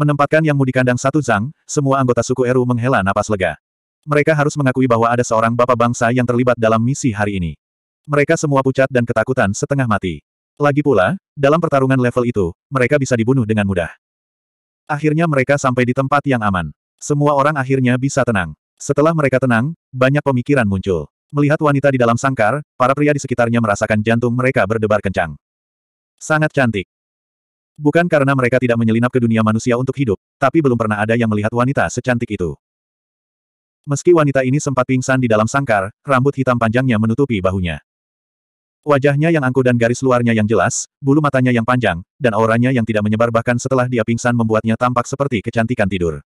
Menempatkan Yang Mu di kandang satu zang, semua anggota suku Eru menghela napas lega. Mereka harus mengakui bahwa ada seorang bapak bangsa yang terlibat dalam misi hari ini. Mereka semua pucat dan ketakutan setengah mati. Lagi pula, dalam pertarungan level itu, mereka bisa dibunuh dengan mudah. Akhirnya mereka sampai di tempat yang aman. Semua orang akhirnya bisa tenang. Setelah mereka tenang, banyak pemikiran muncul. Melihat wanita di dalam sangkar, para pria di sekitarnya merasakan jantung mereka berdebar kencang. Sangat cantik. Bukan karena mereka tidak menyelinap ke dunia manusia untuk hidup, tapi belum pernah ada yang melihat wanita secantik itu. Meski wanita ini sempat pingsan di dalam sangkar, rambut hitam panjangnya menutupi bahunya. Wajahnya yang angkuh dan garis luarnya yang jelas, bulu matanya yang panjang, dan auranya yang tidak menyebar bahkan setelah dia pingsan membuatnya tampak seperti kecantikan tidur.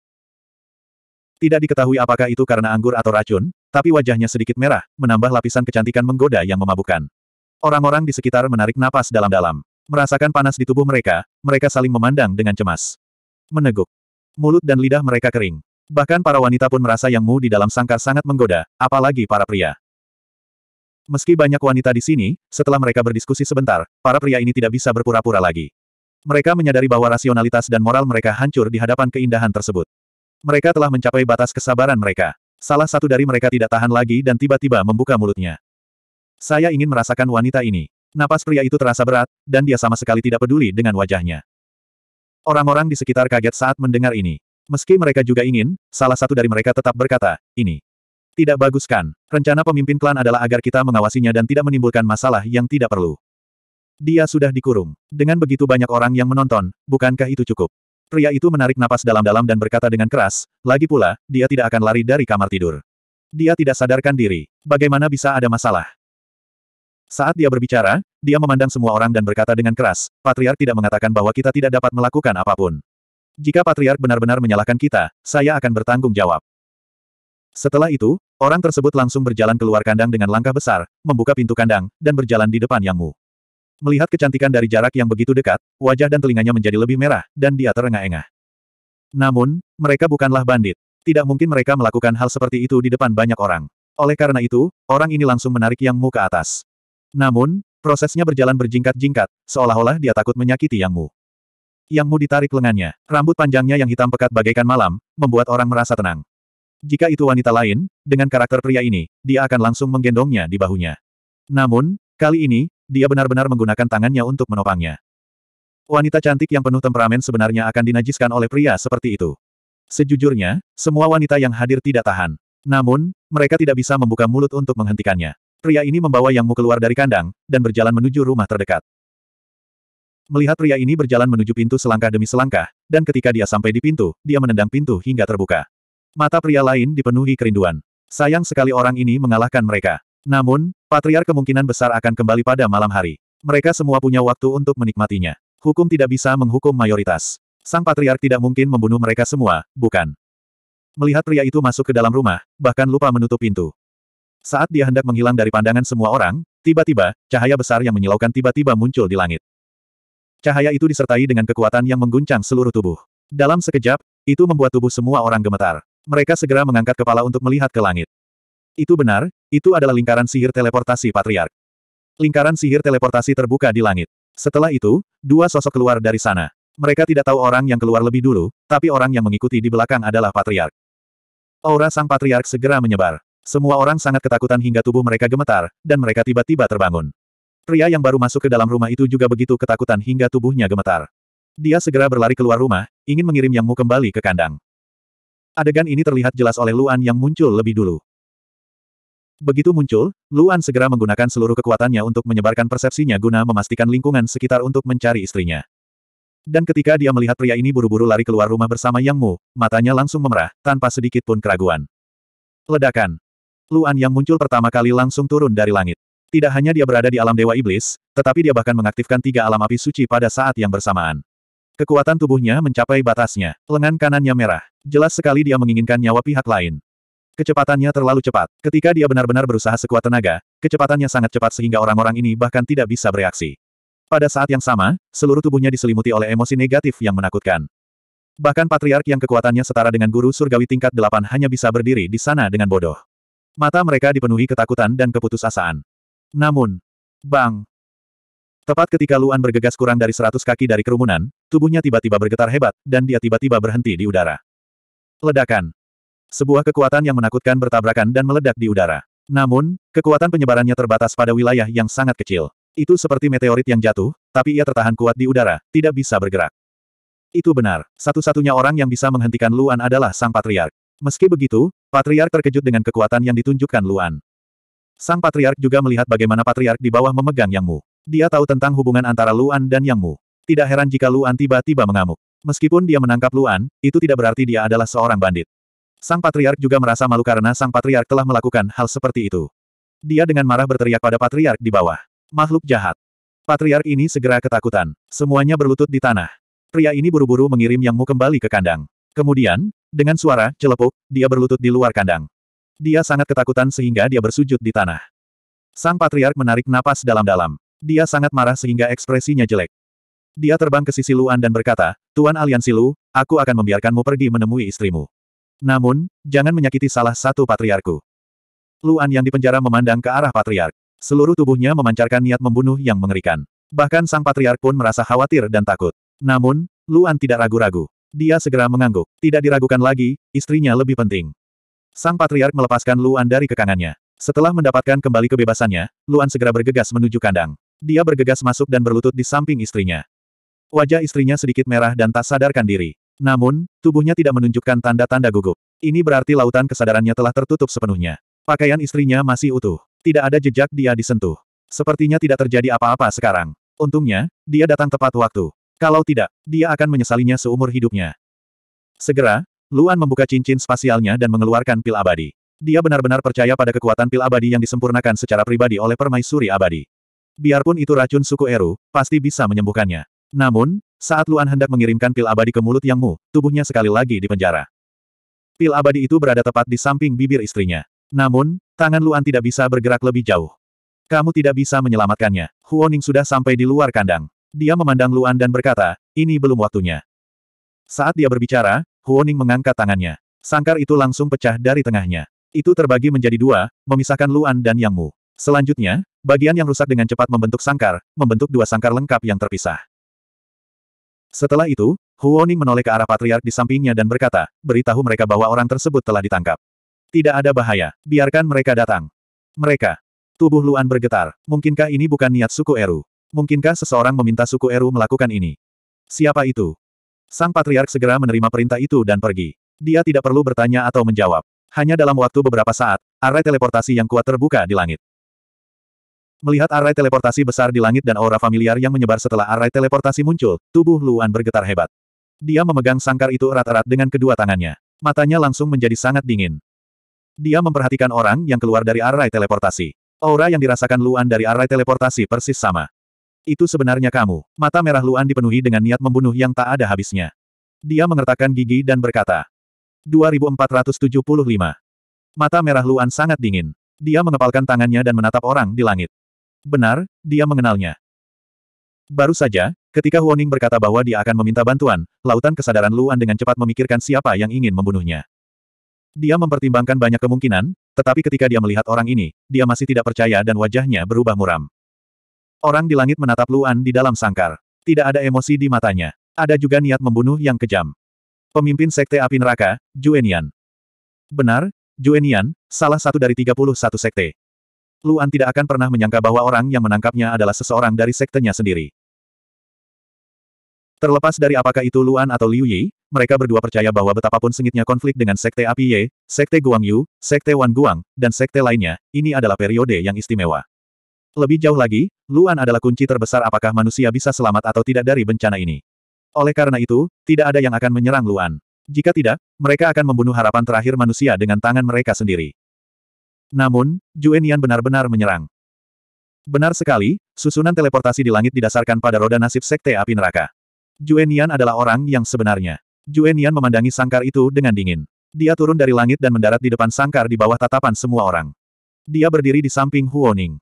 Tidak diketahui apakah itu karena anggur atau racun, tapi wajahnya sedikit merah, menambah lapisan kecantikan menggoda yang memabukkan. Orang-orang di sekitar menarik napas dalam-dalam. Merasakan panas di tubuh mereka, mereka saling memandang dengan cemas. Meneguk. Mulut dan lidah mereka kering. Bahkan para wanita pun merasa yang mu di dalam sangkar sangat menggoda, apalagi para pria. Meski banyak wanita di sini, setelah mereka berdiskusi sebentar, para pria ini tidak bisa berpura-pura lagi. Mereka menyadari bahwa rasionalitas dan moral mereka hancur di hadapan keindahan tersebut. Mereka telah mencapai batas kesabaran mereka. Salah satu dari mereka tidak tahan lagi dan tiba-tiba membuka mulutnya. Saya ingin merasakan wanita ini. Napas pria itu terasa berat, dan dia sama sekali tidak peduli dengan wajahnya. Orang-orang di sekitar kaget saat mendengar ini. Meski mereka juga ingin, salah satu dari mereka tetap berkata, ini. Tidak bagus kan? Rencana pemimpin klan adalah agar kita mengawasinya dan tidak menimbulkan masalah yang tidak perlu. Dia sudah dikurung. Dengan begitu banyak orang yang menonton, bukankah itu cukup? Pria itu menarik napas dalam-dalam dan berkata dengan keras, lagi pula, dia tidak akan lari dari kamar tidur. Dia tidak sadarkan diri. Bagaimana bisa ada masalah? Saat dia berbicara, dia memandang semua orang dan berkata dengan keras, Patriark tidak mengatakan bahwa kita tidak dapat melakukan apapun. Jika Patriark benar-benar menyalahkan kita, saya akan bertanggung jawab. Setelah itu, orang tersebut langsung berjalan keluar kandang dengan langkah besar, membuka pintu kandang, dan berjalan di depan Yang Mu. Melihat kecantikan dari jarak yang begitu dekat, wajah dan telinganya menjadi lebih merah, dan dia terengah-engah. Namun, mereka bukanlah bandit. Tidak mungkin mereka melakukan hal seperti itu di depan banyak orang. Oleh karena itu, orang ini langsung menarik Yang Mu ke atas. Namun, prosesnya berjalan berjingkat-jingkat, seolah-olah dia takut menyakiti Yang Mu. Yang Mu ditarik lengannya, rambut panjangnya yang hitam pekat bagaikan malam, membuat orang merasa tenang. Jika itu wanita lain, dengan karakter pria ini, dia akan langsung menggendongnya di bahunya. Namun, kali ini, dia benar-benar menggunakan tangannya untuk menopangnya. Wanita cantik yang penuh temperamen sebenarnya akan dinajiskan oleh pria seperti itu. Sejujurnya, semua wanita yang hadir tidak tahan. Namun, mereka tidak bisa membuka mulut untuk menghentikannya. Pria ini membawa Yang Mu keluar dari kandang, dan berjalan menuju rumah terdekat. Melihat pria ini berjalan menuju pintu selangkah demi selangkah, dan ketika dia sampai di pintu, dia menendang pintu hingga terbuka. Mata pria lain dipenuhi kerinduan. Sayang sekali orang ini mengalahkan mereka. Namun, patriar kemungkinan besar akan kembali pada malam hari. Mereka semua punya waktu untuk menikmatinya. Hukum tidak bisa menghukum mayoritas. Sang patriar tidak mungkin membunuh mereka semua, bukan? Melihat pria itu masuk ke dalam rumah, bahkan lupa menutup pintu. Saat dia hendak menghilang dari pandangan semua orang, tiba-tiba, cahaya besar yang menyilaukan tiba-tiba muncul di langit. Cahaya itu disertai dengan kekuatan yang mengguncang seluruh tubuh. Dalam sekejap, itu membuat tubuh semua orang gemetar. Mereka segera mengangkat kepala untuk melihat ke langit. Itu benar, itu adalah lingkaran sihir teleportasi patriark. Lingkaran sihir teleportasi terbuka di langit. Setelah itu, dua sosok keluar dari sana. Mereka tidak tahu orang yang keluar lebih dulu, tapi orang yang mengikuti di belakang adalah patriark. Aura sang patriark segera menyebar. Semua orang sangat ketakutan hingga tubuh mereka gemetar, dan mereka tiba-tiba terbangun. Pria yang baru masuk ke dalam rumah itu juga begitu ketakutan hingga tubuhnya gemetar. Dia segera berlari keluar rumah, ingin mengirim Yang Mu kembali ke kandang. Adegan ini terlihat jelas oleh Luan yang muncul lebih dulu. Begitu muncul, Luan segera menggunakan seluruh kekuatannya untuk menyebarkan persepsinya guna memastikan lingkungan sekitar untuk mencari istrinya. Dan ketika dia melihat pria ini buru-buru lari keluar rumah bersama Yang Mu, matanya langsung memerah, tanpa sedikit pun keraguan. Ledakan. Luan yang muncul pertama kali langsung turun dari langit. Tidak hanya dia berada di alam Dewa Iblis, tetapi dia bahkan mengaktifkan tiga alam api suci pada saat yang bersamaan. Kekuatan tubuhnya mencapai batasnya. Lengan kanannya merah. Jelas sekali dia menginginkan nyawa pihak lain. Kecepatannya terlalu cepat. Ketika dia benar-benar berusaha sekuat tenaga, kecepatannya sangat cepat sehingga orang-orang ini bahkan tidak bisa bereaksi. Pada saat yang sama, seluruh tubuhnya diselimuti oleh emosi negatif yang menakutkan. Bahkan patriark yang kekuatannya setara dengan guru surgawi tingkat delapan hanya bisa berdiri di sana dengan bodoh. Mata mereka dipenuhi ketakutan dan keputusasaan. Namun, bang! Tepat ketika Luan bergegas kurang dari seratus kaki dari kerumunan, Tubuhnya tiba-tiba bergetar hebat, dan dia tiba-tiba berhenti di udara. Ledakan. Sebuah kekuatan yang menakutkan bertabrakan dan meledak di udara. Namun, kekuatan penyebarannya terbatas pada wilayah yang sangat kecil. Itu seperti meteorit yang jatuh, tapi ia tertahan kuat di udara, tidak bisa bergerak. Itu benar, satu-satunya orang yang bisa menghentikan Luan adalah sang patriark. Meski begitu, patriark terkejut dengan kekuatan yang ditunjukkan Luan. Sang patriark juga melihat bagaimana patriark di bawah memegang Yang Mu. Dia tahu tentang hubungan antara Luan dan Yang Mu. Tidak heran jika Luan tiba-tiba mengamuk. Meskipun dia menangkap Luan, itu tidak berarti dia adalah seorang bandit. Sang Patriark juga merasa malu karena Sang Patriark telah melakukan hal seperti itu. Dia dengan marah berteriak pada Patriark di bawah. Makhluk jahat. Patriark ini segera ketakutan. Semuanya berlutut di tanah. Pria ini buru-buru mengirim Yang Mu kembali ke kandang. Kemudian, dengan suara celepuk, dia berlutut di luar kandang. Dia sangat ketakutan sehingga dia bersujud di tanah. Sang Patriark menarik napas dalam-dalam. Dia sangat marah sehingga ekspresinya jelek. Dia terbang ke sisi Luan dan berkata, Tuan Aliansi Lu, aku akan membiarkanmu pergi menemui istrimu. Namun, jangan menyakiti salah satu patriarku. Luan yang dipenjara memandang ke arah patriark. Seluruh tubuhnya memancarkan niat membunuh yang mengerikan. Bahkan sang patriark pun merasa khawatir dan takut. Namun, Luan tidak ragu-ragu. Dia segera mengangguk. Tidak diragukan lagi, istrinya lebih penting. Sang patriark melepaskan Luan dari kekangannya. Setelah mendapatkan kembali kebebasannya, Luan segera bergegas menuju kandang. Dia bergegas masuk dan berlutut di samping istrinya. Wajah istrinya sedikit merah dan tak sadarkan diri. Namun, tubuhnya tidak menunjukkan tanda-tanda gugup. Ini berarti lautan kesadarannya telah tertutup sepenuhnya. Pakaian istrinya masih utuh. Tidak ada jejak dia disentuh. Sepertinya tidak terjadi apa-apa sekarang. Untungnya, dia datang tepat waktu. Kalau tidak, dia akan menyesalinya seumur hidupnya. Segera, Luan membuka cincin spasialnya dan mengeluarkan pil abadi. Dia benar-benar percaya pada kekuatan pil abadi yang disempurnakan secara pribadi oleh permaisuri abadi. Biarpun itu racun suku Eru, pasti bisa menyembuhkannya. Namun, saat Luan hendak mengirimkan pil abadi ke mulut Yang Mu, tubuhnya sekali lagi dipenjara. Pil abadi itu berada tepat di samping bibir istrinya. Namun, tangan Luan tidak bisa bergerak lebih jauh. Kamu tidak bisa menyelamatkannya. Huoning sudah sampai di luar kandang. Dia memandang Luan dan berkata, ini belum waktunya. Saat dia berbicara, Huoning mengangkat tangannya. Sangkar itu langsung pecah dari tengahnya. Itu terbagi menjadi dua, memisahkan Luan dan Yang Mu. Selanjutnya, bagian yang rusak dengan cepat membentuk sangkar, membentuk dua sangkar lengkap yang terpisah. Setelah itu, Huoning menoleh ke arah patriark di sampingnya dan berkata, beritahu mereka bahwa orang tersebut telah ditangkap. Tidak ada bahaya, biarkan mereka datang. Mereka. Tubuh Luan bergetar, mungkinkah ini bukan niat suku Eru? Mungkinkah seseorang meminta suku Eru melakukan ini? Siapa itu? Sang Patriark segera menerima perintah itu dan pergi. Dia tidak perlu bertanya atau menjawab. Hanya dalam waktu beberapa saat, arai teleportasi yang kuat terbuka di langit. Melihat array teleportasi besar di langit dan aura familiar yang menyebar setelah array teleportasi muncul, tubuh Luan bergetar hebat. Dia memegang sangkar itu erat-erat dengan kedua tangannya. Matanya langsung menjadi sangat dingin. Dia memperhatikan orang yang keluar dari array teleportasi. Aura yang dirasakan Luan dari array teleportasi persis sama. Itu sebenarnya kamu. Mata merah Luan dipenuhi dengan niat membunuh yang tak ada habisnya. Dia mengertakkan gigi dan berkata. 2475. Mata merah Luan sangat dingin. Dia mengepalkan tangannya dan menatap orang di langit. Benar, dia mengenalnya. Baru saja, ketika Huoning berkata bahwa dia akan meminta bantuan, lautan kesadaran Luan dengan cepat memikirkan siapa yang ingin membunuhnya. Dia mempertimbangkan banyak kemungkinan, tetapi ketika dia melihat orang ini, dia masih tidak percaya dan wajahnya berubah muram. Orang di langit menatap Luan di dalam sangkar. Tidak ada emosi di matanya. Ada juga niat membunuh yang kejam. Pemimpin Sekte Api Neraka, Juenian. Benar, Juenian, salah satu dari 31 sekte. Luan tidak akan pernah menyangka bahwa orang yang menangkapnya adalah seseorang dari sektenya sendiri. Terlepas dari apakah itu Luan atau Liu Yi, mereka berdua percaya bahwa betapapun sengitnya konflik dengan Sekte Api Ye, Sekte Guang Yu, Sekte Wan Guang, dan Sekte lainnya, ini adalah periode yang istimewa. Lebih jauh lagi, Luan adalah kunci terbesar apakah manusia bisa selamat atau tidak dari bencana ini. Oleh karena itu, tidak ada yang akan menyerang Luan. Jika tidak, mereka akan membunuh harapan terakhir manusia dengan tangan mereka sendiri. Namun, Juenian benar-benar menyerang. Benar sekali, susunan teleportasi di langit didasarkan pada roda nasib Sekte Api Neraka. Juenian adalah orang yang sebenarnya. Juenian memandangi sangkar itu dengan dingin. Dia turun dari langit dan mendarat di depan sangkar di bawah tatapan semua orang. Dia berdiri di samping Huoning.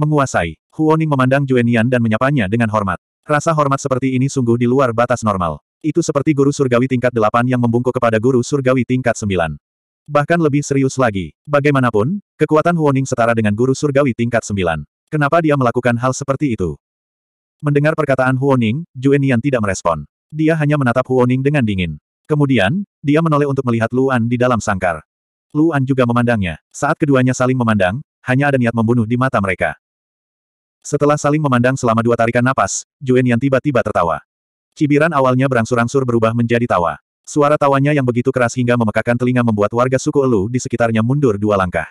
Menguasai, Huoning memandang Juenian dan menyapanya dengan hormat. Rasa hormat seperti ini sungguh di luar batas normal. Itu seperti guru surgawi tingkat 8 yang membungkuk kepada guru surgawi tingkat 9. Bahkan lebih serius lagi, bagaimanapun, kekuatan Huoning setara dengan guru surgawi tingkat 9. Kenapa dia melakukan hal seperti itu? Mendengar perkataan Huoning, Juenian tidak merespon. Dia hanya menatap Huoning dengan dingin. Kemudian, dia menoleh untuk melihat Luan di dalam sangkar. Luan juga memandangnya. Saat keduanya saling memandang, hanya ada niat membunuh di mata mereka. Setelah saling memandang selama dua tarikan napas, Juenian tiba-tiba tertawa. Cibiran awalnya berangsur-angsur berubah menjadi tawa. Suara tawanya yang begitu keras hingga memekakan telinga membuat warga suku Elu di sekitarnya mundur dua langkah.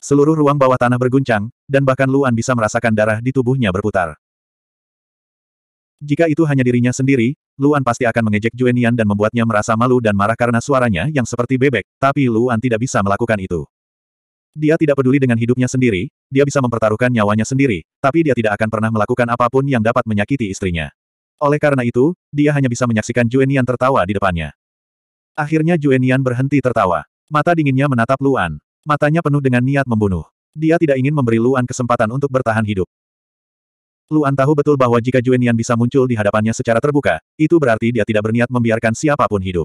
Seluruh ruang bawah tanah berguncang, dan bahkan Luan bisa merasakan darah di tubuhnya berputar. Jika itu hanya dirinya sendiri, Luan pasti akan mengejek Juenian dan membuatnya merasa malu dan marah karena suaranya yang seperti bebek, tapi Luan tidak bisa melakukan itu. Dia tidak peduli dengan hidupnya sendiri, dia bisa mempertaruhkan nyawanya sendiri, tapi dia tidak akan pernah melakukan apapun yang dapat menyakiti istrinya. Oleh karena itu, dia hanya bisa menyaksikan Juenian tertawa di depannya. Akhirnya Juenian berhenti tertawa. Mata dinginnya menatap Luan. Matanya penuh dengan niat membunuh. Dia tidak ingin memberi Luan kesempatan untuk bertahan hidup. Luan tahu betul bahwa jika Juenian bisa muncul di hadapannya secara terbuka, itu berarti dia tidak berniat membiarkan siapapun hidup.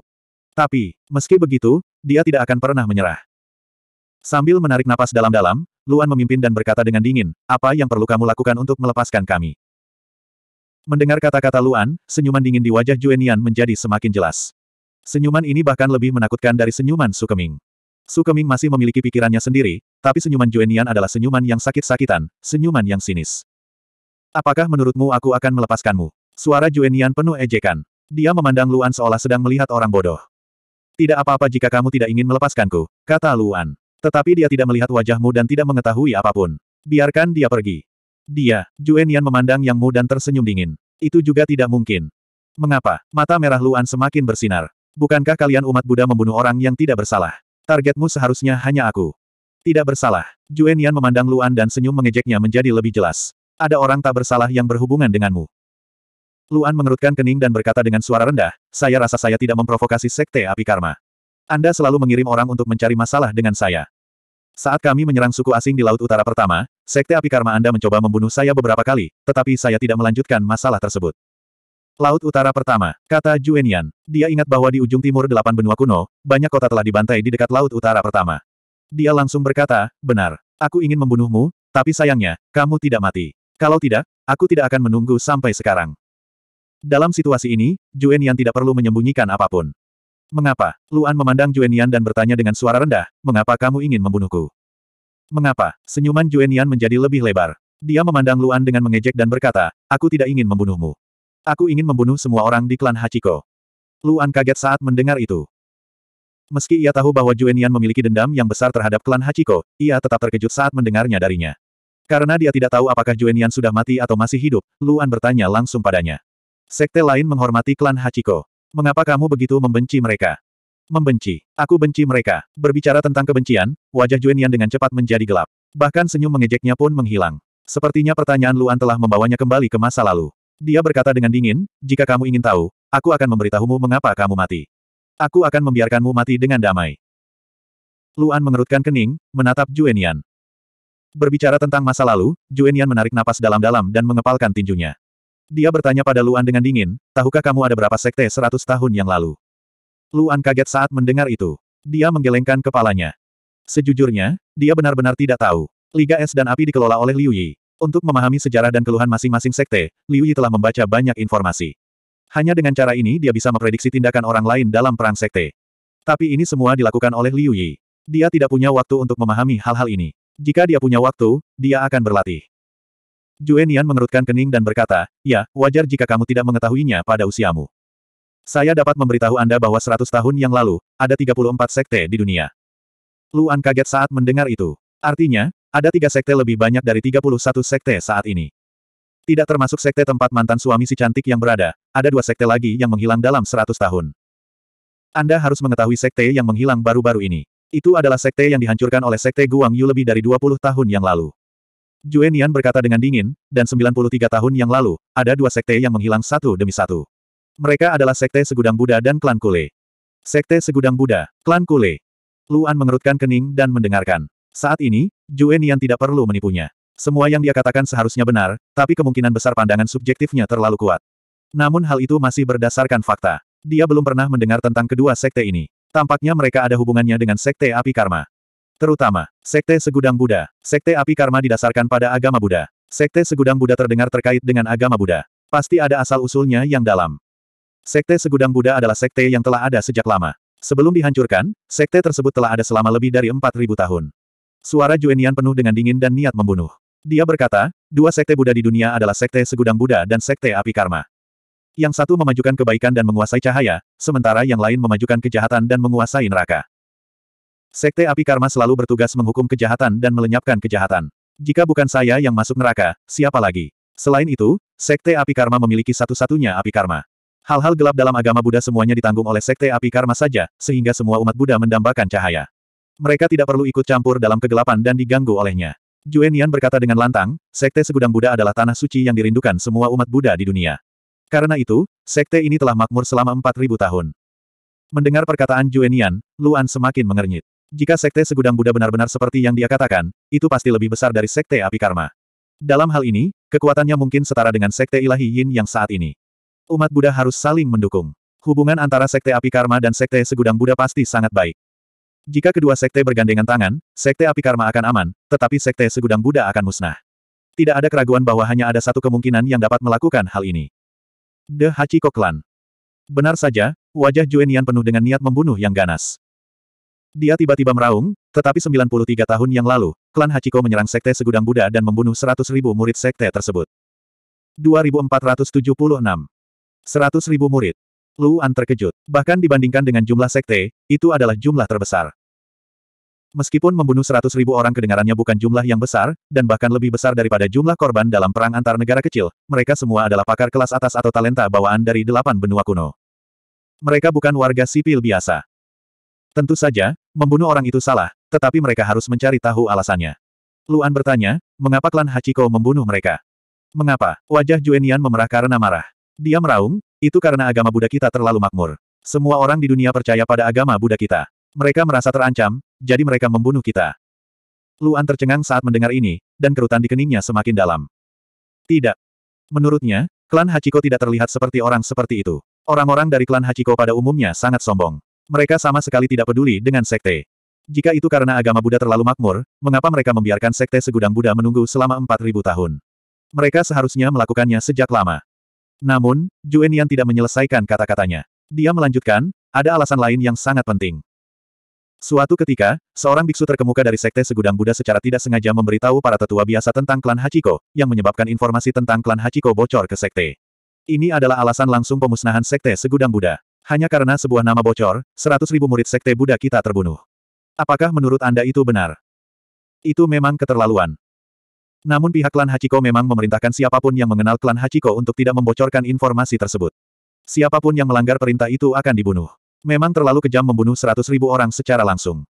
Tapi, meski begitu, dia tidak akan pernah menyerah. Sambil menarik napas dalam-dalam, Luan memimpin dan berkata dengan dingin, apa yang perlu kamu lakukan untuk melepaskan kami? Mendengar kata-kata Luan, senyuman dingin di wajah Juenian menjadi semakin jelas. Senyuman ini bahkan lebih menakutkan dari senyuman Sukeming. Sukeming masih memiliki pikirannya sendiri, tapi senyuman Juenian adalah senyuman yang sakit-sakitan, senyuman yang sinis. Apakah menurutmu aku akan melepaskanmu? Suara Juenian penuh ejekan. Dia memandang Luan seolah sedang melihat orang bodoh. Tidak apa-apa jika kamu tidak ingin melepaskanku, kata Luan. Tetapi dia tidak melihat wajahmu dan tidak mengetahui apapun. Biarkan dia pergi. Dia, Juenian memandang yangmu dan tersenyum dingin. Itu juga tidak mungkin. Mengapa? Mata merah Luan semakin bersinar. Bukankah kalian umat Buddha membunuh orang yang tidak bersalah? Targetmu seharusnya hanya aku. Tidak bersalah. Juen memandang Luan dan senyum mengejeknya menjadi lebih jelas. Ada orang tak bersalah yang berhubungan denganmu. Luan mengerutkan kening dan berkata dengan suara rendah, saya rasa saya tidak memprovokasi sekte api karma. Anda selalu mengirim orang untuk mencari masalah dengan saya. Saat kami menyerang suku asing di Laut Utara pertama, Sekte Api Karma Anda mencoba membunuh saya beberapa kali, tetapi saya tidak melanjutkan masalah tersebut. Laut Utara Pertama, kata Juenian. Dia ingat bahwa di ujung timur delapan benua kuno, banyak kota telah dibantai di dekat Laut Utara Pertama. Dia langsung berkata, benar, aku ingin membunuhmu, tapi sayangnya, kamu tidak mati. Kalau tidak, aku tidak akan menunggu sampai sekarang. Dalam situasi ini, Juenian tidak perlu menyembunyikan apapun. Mengapa? Luan memandang Juenian dan bertanya dengan suara rendah, mengapa kamu ingin membunuhku? Mengapa? Senyuman Juenian menjadi lebih lebar. Dia memandang Luan dengan mengejek dan berkata, aku tidak ingin membunuhmu. Aku ingin membunuh semua orang di klan Hachiko. Luan kaget saat mendengar itu. Meski ia tahu bahwa Juenian memiliki dendam yang besar terhadap klan Hachiko, ia tetap terkejut saat mendengarnya darinya. Karena dia tidak tahu apakah Juenian sudah mati atau masih hidup, Luan bertanya langsung padanya. Sekte lain menghormati klan Hachiko. Mengapa kamu begitu membenci mereka? Membenci. Aku benci mereka. Berbicara tentang kebencian, wajah Juenian dengan cepat menjadi gelap. Bahkan senyum mengejeknya pun menghilang. Sepertinya pertanyaan Luan telah membawanya kembali ke masa lalu. Dia berkata dengan dingin, jika kamu ingin tahu, aku akan memberitahumu mengapa kamu mati. Aku akan membiarkanmu mati dengan damai. Luan mengerutkan kening, menatap Juenian. Berbicara tentang masa lalu, Juenian menarik napas dalam-dalam dan mengepalkan tinjunya. Dia bertanya pada Luan dengan dingin, tahukah kamu ada berapa sekte seratus tahun yang lalu? Luan kaget saat mendengar itu. Dia menggelengkan kepalanya. Sejujurnya, dia benar-benar tidak tahu. Liga Es dan Api dikelola oleh Liu Yi. Untuk memahami sejarah dan keluhan masing-masing sekte, Liu Yi telah membaca banyak informasi. Hanya dengan cara ini dia bisa memprediksi tindakan orang lain dalam perang sekte. Tapi ini semua dilakukan oleh Liu Yi. Dia tidak punya waktu untuk memahami hal-hal ini. Jika dia punya waktu, dia akan berlatih. Jue Nian mengerutkan kening dan berkata, Ya, wajar jika kamu tidak mengetahuinya pada usiamu. Saya dapat memberitahu Anda bahwa 100 tahun yang lalu, ada 34 sekte di dunia. Luan kaget saat mendengar itu. Artinya, ada tiga sekte lebih banyak dari 31 sekte saat ini. Tidak termasuk sekte tempat mantan suami si cantik yang berada, ada dua sekte lagi yang menghilang dalam 100 tahun. Anda harus mengetahui sekte yang menghilang baru-baru ini. Itu adalah sekte yang dihancurkan oleh sekte Guang Yu lebih dari 20 tahun yang lalu. Juen Nian berkata dengan dingin, dan 93 tahun yang lalu, ada dua sekte yang menghilang satu demi satu. Mereka adalah sekte segudang Buddha dan klan Kule. Sekte segudang Buddha, klan Kule. Luan mengerutkan kening dan mendengarkan. Saat ini, Jue Nian tidak perlu menipunya. Semua yang dia katakan seharusnya benar, tapi kemungkinan besar pandangan subjektifnya terlalu kuat. Namun hal itu masih berdasarkan fakta. Dia belum pernah mendengar tentang kedua sekte ini. Tampaknya mereka ada hubungannya dengan sekte api karma. Terutama, sekte segudang Buddha. Sekte api karma didasarkan pada agama Buddha. Sekte segudang Buddha terdengar terkait dengan agama Buddha. Pasti ada asal-usulnya yang dalam. Sekte segudang Buddha adalah sekte yang telah ada sejak lama. Sebelum dihancurkan, sekte tersebut telah ada selama lebih dari 4.000 tahun. Suara Juenian penuh dengan dingin dan niat membunuh. Dia berkata, dua sekte Buddha di dunia adalah sekte segudang Buddha dan sekte api karma. Yang satu memajukan kebaikan dan menguasai cahaya, sementara yang lain memajukan kejahatan dan menguasai neraka. Sekte api karma selalu bertugas menghukum kejahatan dan melenyapkan kejahatan. Jika bukan saya yang masuk neraka, siapa lagi? Selain itu, sekte api karma memiliki satu-satunya api karma. Hal-hal gelap dalam agama Buddha semuanya ditanggung oleh sekte api karma saja, sehingga semua umat Buddha mendambakan cahaya. Mereka tidak perlu ikut campur dalam kegelapan dan diganggu olehnya. Juen Yan berkata dengan lantang, Sekte Segudang Buddha adalah tanah suci yang dirindukan semua umat Buddha di dunia. Karena itu, sekte ini telah makmur selama 4.000 tahun. Mendengar perkataan Juen Yan, Luan semakin mengernyit. Jika Sekte Segudang Buddha benar-benar seperti yang dia katakan, itu pasti lebih besar dari Sekte Api Karma. Dalam hal ini, kekuatannya mungkin setara dengan Sekte Ilahi Yin yang saat ini. Umat Buddha harus saling mendukung. Hubungan antara Sekte Api Karma dan Sekte Segudang Buddha pasti sangat baik. Jika kedua sekte bergandengan tangan, sekte api karma akan aman, tetapi sekte segudang Buddha akan musnah. Tidak ada keraguan bahwa hanya ada satu kemungkinan yang dapat melakukan hal ini. The Hachiko Clan. Benar saja, wajah Juenian penuh dengan niat membunuh yang ganas. Dia tiba-tiba meraung, tetapi 93 tahun yang lalu, klan Hachiko menyerang sekte segudang Buddha dan membunuh 100 murid sekte tersebut. 2476. 100 murid. Luan terkejut. Bahkan dibandingkan dengan jumlah sekte, itu adalah jumlah terbesar. Meskipun membunuh seratus ribu orang kedengarannya bukan jumlah yang besar, dan bahkan lebih besar daripada jumlah korban dalam perang antar negara kecil, mereka semua adalah pakar kelas atas atau talenta bawaan dari delapan benua kuno. Mereka bukan warga sipil biasa. Tentu saja, membunuh orang itu salah, tetapi mereka harus mencari tahu alasannya. Luan bertanya, mengapa klan Hachiko membunuh mereka? Mengapa? Wajah Juenian memerah karena marah. Dia meraung, itu karena agama Buddha kita terlalu makmur. Semua orang di dunia percaya pada agama Buddha kita. Mereka merasa terancam, jadi mereka membunuh kita. Luan tercengang saat mendengar ini, dan kerutan di keningnya semakin dalam. Tidak. Menurutnya, klan Hachiko tidak terlihat seperti orang seperti itu. Orang-orang dari klan Hachiko pada umumnya sangat sombong. Mereka sama sekali tidak peduli dengan sekte. Jika itu karena agama Buddha terlalu makmur, mengapa mereka membiarkan sekte segudang Buddha menunggu selama 4.000 tahun? Mereka seharusnya melakukannya sejak lama. Namun, Juen tidak menyelesaikan kata-katanya. Dia melanjutkan, ada alasan lain yang sangat penting. Suatu ketika, seorang biksu terkemuka dari Sekte Segudang Buddha secara tidak sengaja memberitahu para tetua biasa tentang klan Hachiko, yang menyebabkan informasi tentang klan Hachiko bocor ke Sekte. Ini adalah alasan langsung pemusnahan Sekte Segudang Buddha. Hanya karena sebuah nama bocor, seratus ribu murid Sekte Buddha kita terbunuh. Apakah menurut Anda itu benar? Itu memang keterlaluan. Namun pihak klan Hachiko memang memerintahkan siapapun yang mengenal klan Hachiko untuk tidak membocorkan informasi tersebut. Siapapun yang melanggar perintah itu akan dibunuh. Memang terlalu kejam membunuh seratus ribu orang secara langsung.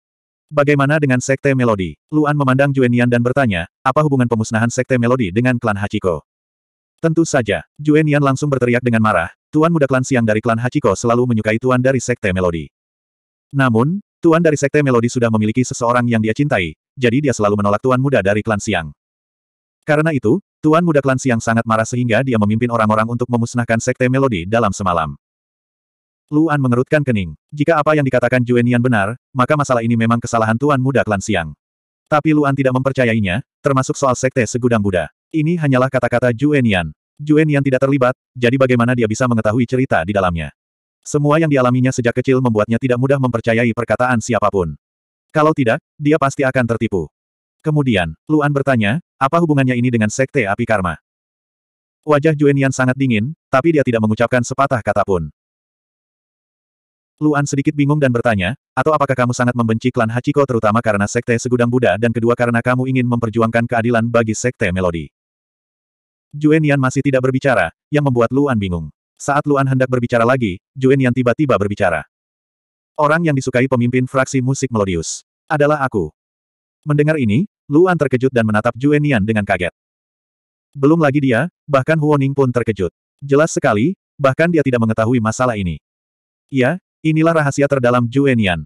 Bagaimana dengan Sekte Melodi? Luan memandang Juenian dan bertanya, apa hubungan pemusnahan Sekte Melodi dengan klan Hachiko? Tentu saja, Juenian langsung berteriak dengan marah, Tuan muda klan siang dari klan Hachiko selalu menyukai Tuan dari Sekte Melodi. Namun, Tuan dari Sekte Melodi sudah memiliki seseorang yang dia cintai, jadi dia selalu menolak Tuan muda dari klan siang. Karena itu, Tuan Muda Klan Siang sangat marah sehingga dia memimpin orang-orang untuk memusnahkan Sekte Melodi dalam semalam. Luan mengerutkan kening. Jika apa yang dikatakan Juenian benar, maka masalah ini memang kesalahan Tuan Muda Klan Siang. Tapi Luan tidak mempercayainya, termasuk soal Sekte Segudang Buddha. Ini hanyalah kata-kata Juenian. Juenian tidak terlibat, jadi bagaimana dia bisa mengetahui cerita di dalamnya. Semua yang dialaminya sejak kecil membuatnya tidak mudah mempercayai perkataan siapapun. Kalau tidak, dia pasti akan tertipu. Kemudian, Luan bertanya, apa hubungannya ini dengan Sekte Api Karma? Wajah Juenian sangat dingin, tapi dia tidak mengucapkan sepatah kata pun. Luan sedikit bingung dan bertanya, atau apakah kamu sangat membenci klan Hachiko terutama karena Sekte Segudang Buddha dan kedua karena kamu ingin memperjuangkan keadilan bagi Sekte Melodi? Juenian masih tidak berbicara, yang membuat Luan bingung. Saat Luan hendak berbicara lagi, Juenian tiba-tiba berbicara. Orang yang disukai pemimpin fraksi musik melodius adalah aku. Mendengar ini, Luan terkejut dan menatap Juenian dengan kaget. Belum lagi dia, bahkan Huoning pun terkejut. Jelas sekali, bahkan dia tidak mengetahui masalah ini. Ya, inilah rahasia terdalam Juenian.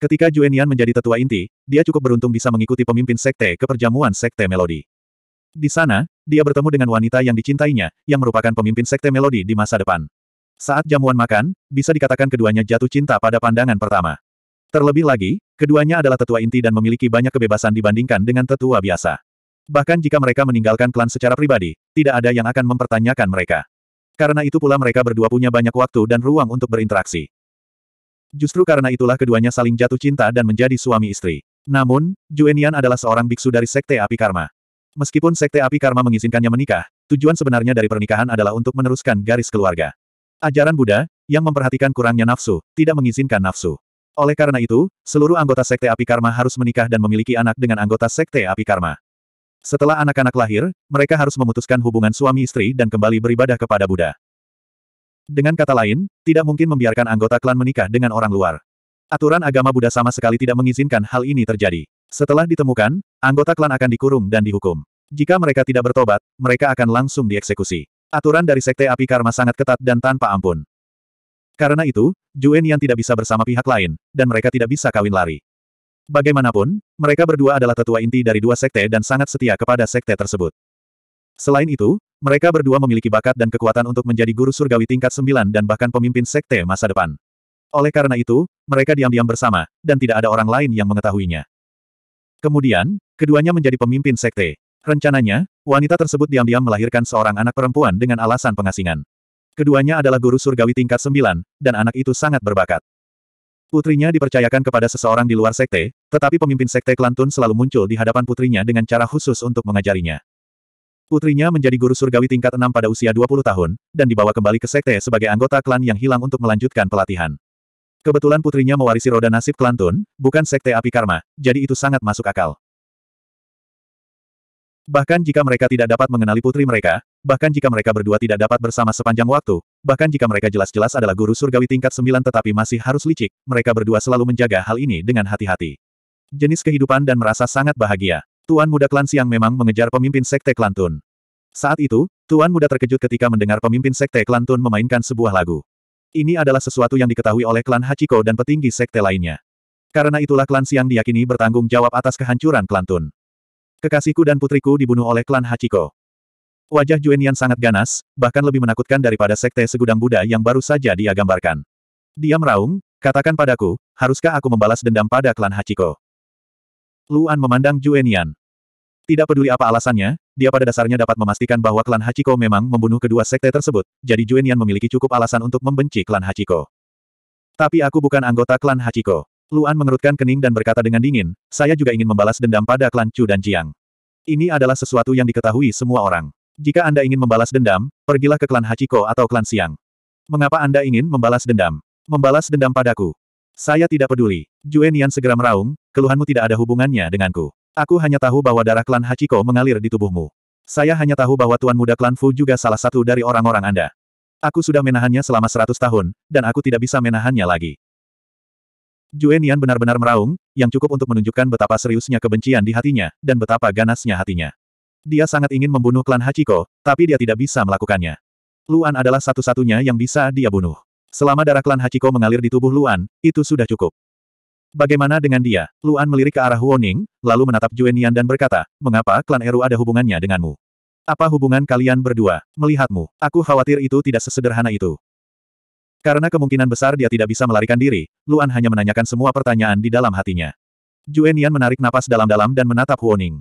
Ketika Juenian menjadi tetua inti, dia cukup beruntung bisa mengikuti pemimpin sekte ke perjamuan sekte Melodi. Di sana, dia bertemu dengan wanita yang dicintainya, yang merupakan pemimpin sekte Melodi di masa depan. Saat jamuan makan, bisa dikatakan keduanya jatuh cinta pada pandangan pertama. Terlebih lagi, keduanya adalah tetua inti dan memiliki banyak kebebasan dibandingkan dengan tetua biasa. Bahkan jika mereka meninggalkan klan secara pribadi, tidak ada yang akan mempertanyakan mereka. Karena itu pula mereka berdua punya banyak waktu dan ruang untuk berinteraksi. Justru karena itulah keduanya saling jatuh cinta dan menjadi suami istri. Namun, Juenian adalah seorang biksu dari Sekte Api Karma. Meskipun Sekte Api Karma mengizinkannya menikah, tujuan sebenarnya dari pernikahan adalah untuk meneruskan garis keluarga. Ajaran Buddha, yang memperhatikan kurangnya nafsu, tidak mengizinkan nafsu. Oleh karena itu, seluruh anggota Sekte Api Karma harus menikah dan memiliki anak dengan anggota Sekte Api Karma. Setelah anak-anak lahir, mereka harus memutuskan hubungan suami istri dan kembali beribadah kepada Buddha. Dengan kata lain, tidak mungkin membiarkan anggota klan menikah dengan orang luar. Aturan agama Buddha sama sekali tidak mengizinkan hal ini terjadi. Setelah ditemukan, anggota klan akan dikurung dan dihukum. Jika mereka tidak bertobat, mereka akan langsung dieksekusi. Aturan dari Sekte Api Karma sangat ketat dan tanpa ampun. Karena itu, Juen yang tidak bisa bersama pihak lain, dan mereka tidak bisa kawin lari. Bagaimanapun, mereka berdua adalah tetua inti dari dua sekte dan sangat setia kepada sekte tersebut. Selain itu, mereka berdua memiliki bakat dan kekuatan untuk menjadi guru surgawi tingkat sembilan dan bahkan pemimpin sekte masa depan. Oleh karena itu, mereka diam-diam bersama, dan tidak ada orang lain yang mengetahuinya. Kemudian, keduanya menjadi pemimpin sekte. Rencananya, wanita tersebut diam-diam melahirkan seorang anak perempuan dengan alasan pengasingan. Keduanya adalah guru surgawi tingkat sembilan, dan anak itu sangat berbakat. Putrinya dipercayakan kepada seseorang di luar sekte, tetapi pemimpin sekte Klantun selalu muncul di hadapan putrinya dengan cara khusus untuk mengajarinya. Putrinya menjadi guru surgawi tingkat enam pada usia 20 tahun, dan dibawa kembali ke sekte sebagai anggota klan yang hilang untuk melanjutkan pelatihan. Kebetulan putrinya mewarisi roda nasib Klantun, bukan sekte api karma, jadi itu sangat masuk akal. Bahkan jika mereka tidak dapat mengenali putri mereka, bahkan jika mereka berdua tidak dapat bersama sepanjang waktu, bahkan jika mereka jelas-jelas adalah guru surgawi tingkat sembilan tetapi masih harus licik, mereka berdua selalu menjaga hal ini dengan hati-hati. Jenis kehidupan dan merasa sangat bahagia. Tuan muda klan Siang memang mengejar pemimpin sekte klan Tun. Saat itu, Tuan muda terkejut ketika mendengar pemimpin sekte klan Tun memainkan sebuah lagu. Ini adalah sesuatu yang diketahui oleh klan Hachiko dan petinggi sekte lainnya. Karena itulah klan Siang diyakini bertanggung jawab atas kehancuran klan Tun. Kekasihku dan putriku dibunuh oleh klan Hachiko. Wajah Juenian sangat ganas, bahkan lebih menakutkan daripada sekte segudang Buddha yang baru saja dia gambarkan. Dia meraung, katakan padaku, haruskah aku membalas dendam pada klan Hachiko? Luan memandang Juenian. Tidak peduli apa alasannya, dia pada dasarnya dapat memastikan bahwa klan Hachiko memang membunuh kedua sekte tersebut, jadi Juenian memiliki cukup alasan untuk membenci klan Hachiko. Tapi aku bukan anggota klan Hachiko. Luan mengerutkan kening dan berkata dengan dingin, saya juga ingin membalas dendam pada klan Chu dan Jiang. Ini adalah sesuatu yang diketahui semua orang. Jika Anda ingin membalas dendam, pergilah ke klan Hachiko atau klan Siang. Mengapa Anda ingin membalas dendam? Membalas dendam padaku. Saya tidak peduli. Jue Nian segera meraung, keluhanmu tidak ada hubungannya denganku. Aku hanya tahu bahwa darah klan Hachiko mengalir di tubuhmu. Saya hanya tahu bahwa Tuan Muda Klan Fu juga salah satu dari orang-orang Anda. Aku sudah menahannya selama seratus tahun, dan aku tidak bisa menahannya lagi. Juenian benar-benar meraung, yang cukup untuk menunjukkan betapa seriusnya kebencian di hatinya, dan betapa ganasnya hatinya. Dia sangat ingin membunuh klan Hachiko, tapi dia tidak bisa melakukannya. Luan adalah satu-satunya yang bisa dia bunuh. Selama darah klan Hachiko mengalir di tubuh Luan, itu sudah cukup. Bagaimana dengan dia? Luan melirik ke arah Huoning, lalu menatap Juenian dan berkata, mengapa klan Eru ada hubungannya denganmu? Apa hubungan kalian berdua? Melihatmu, aku khawatir itu tidak sesederhana itu. Karena kemungkinan besar dia tidak bisa melarikan diri, Luan hanya menanyakan semua pertanyaan di dalam hatinya. Juenian Yan menarik napas dalam-dalam dan menatap Huoning.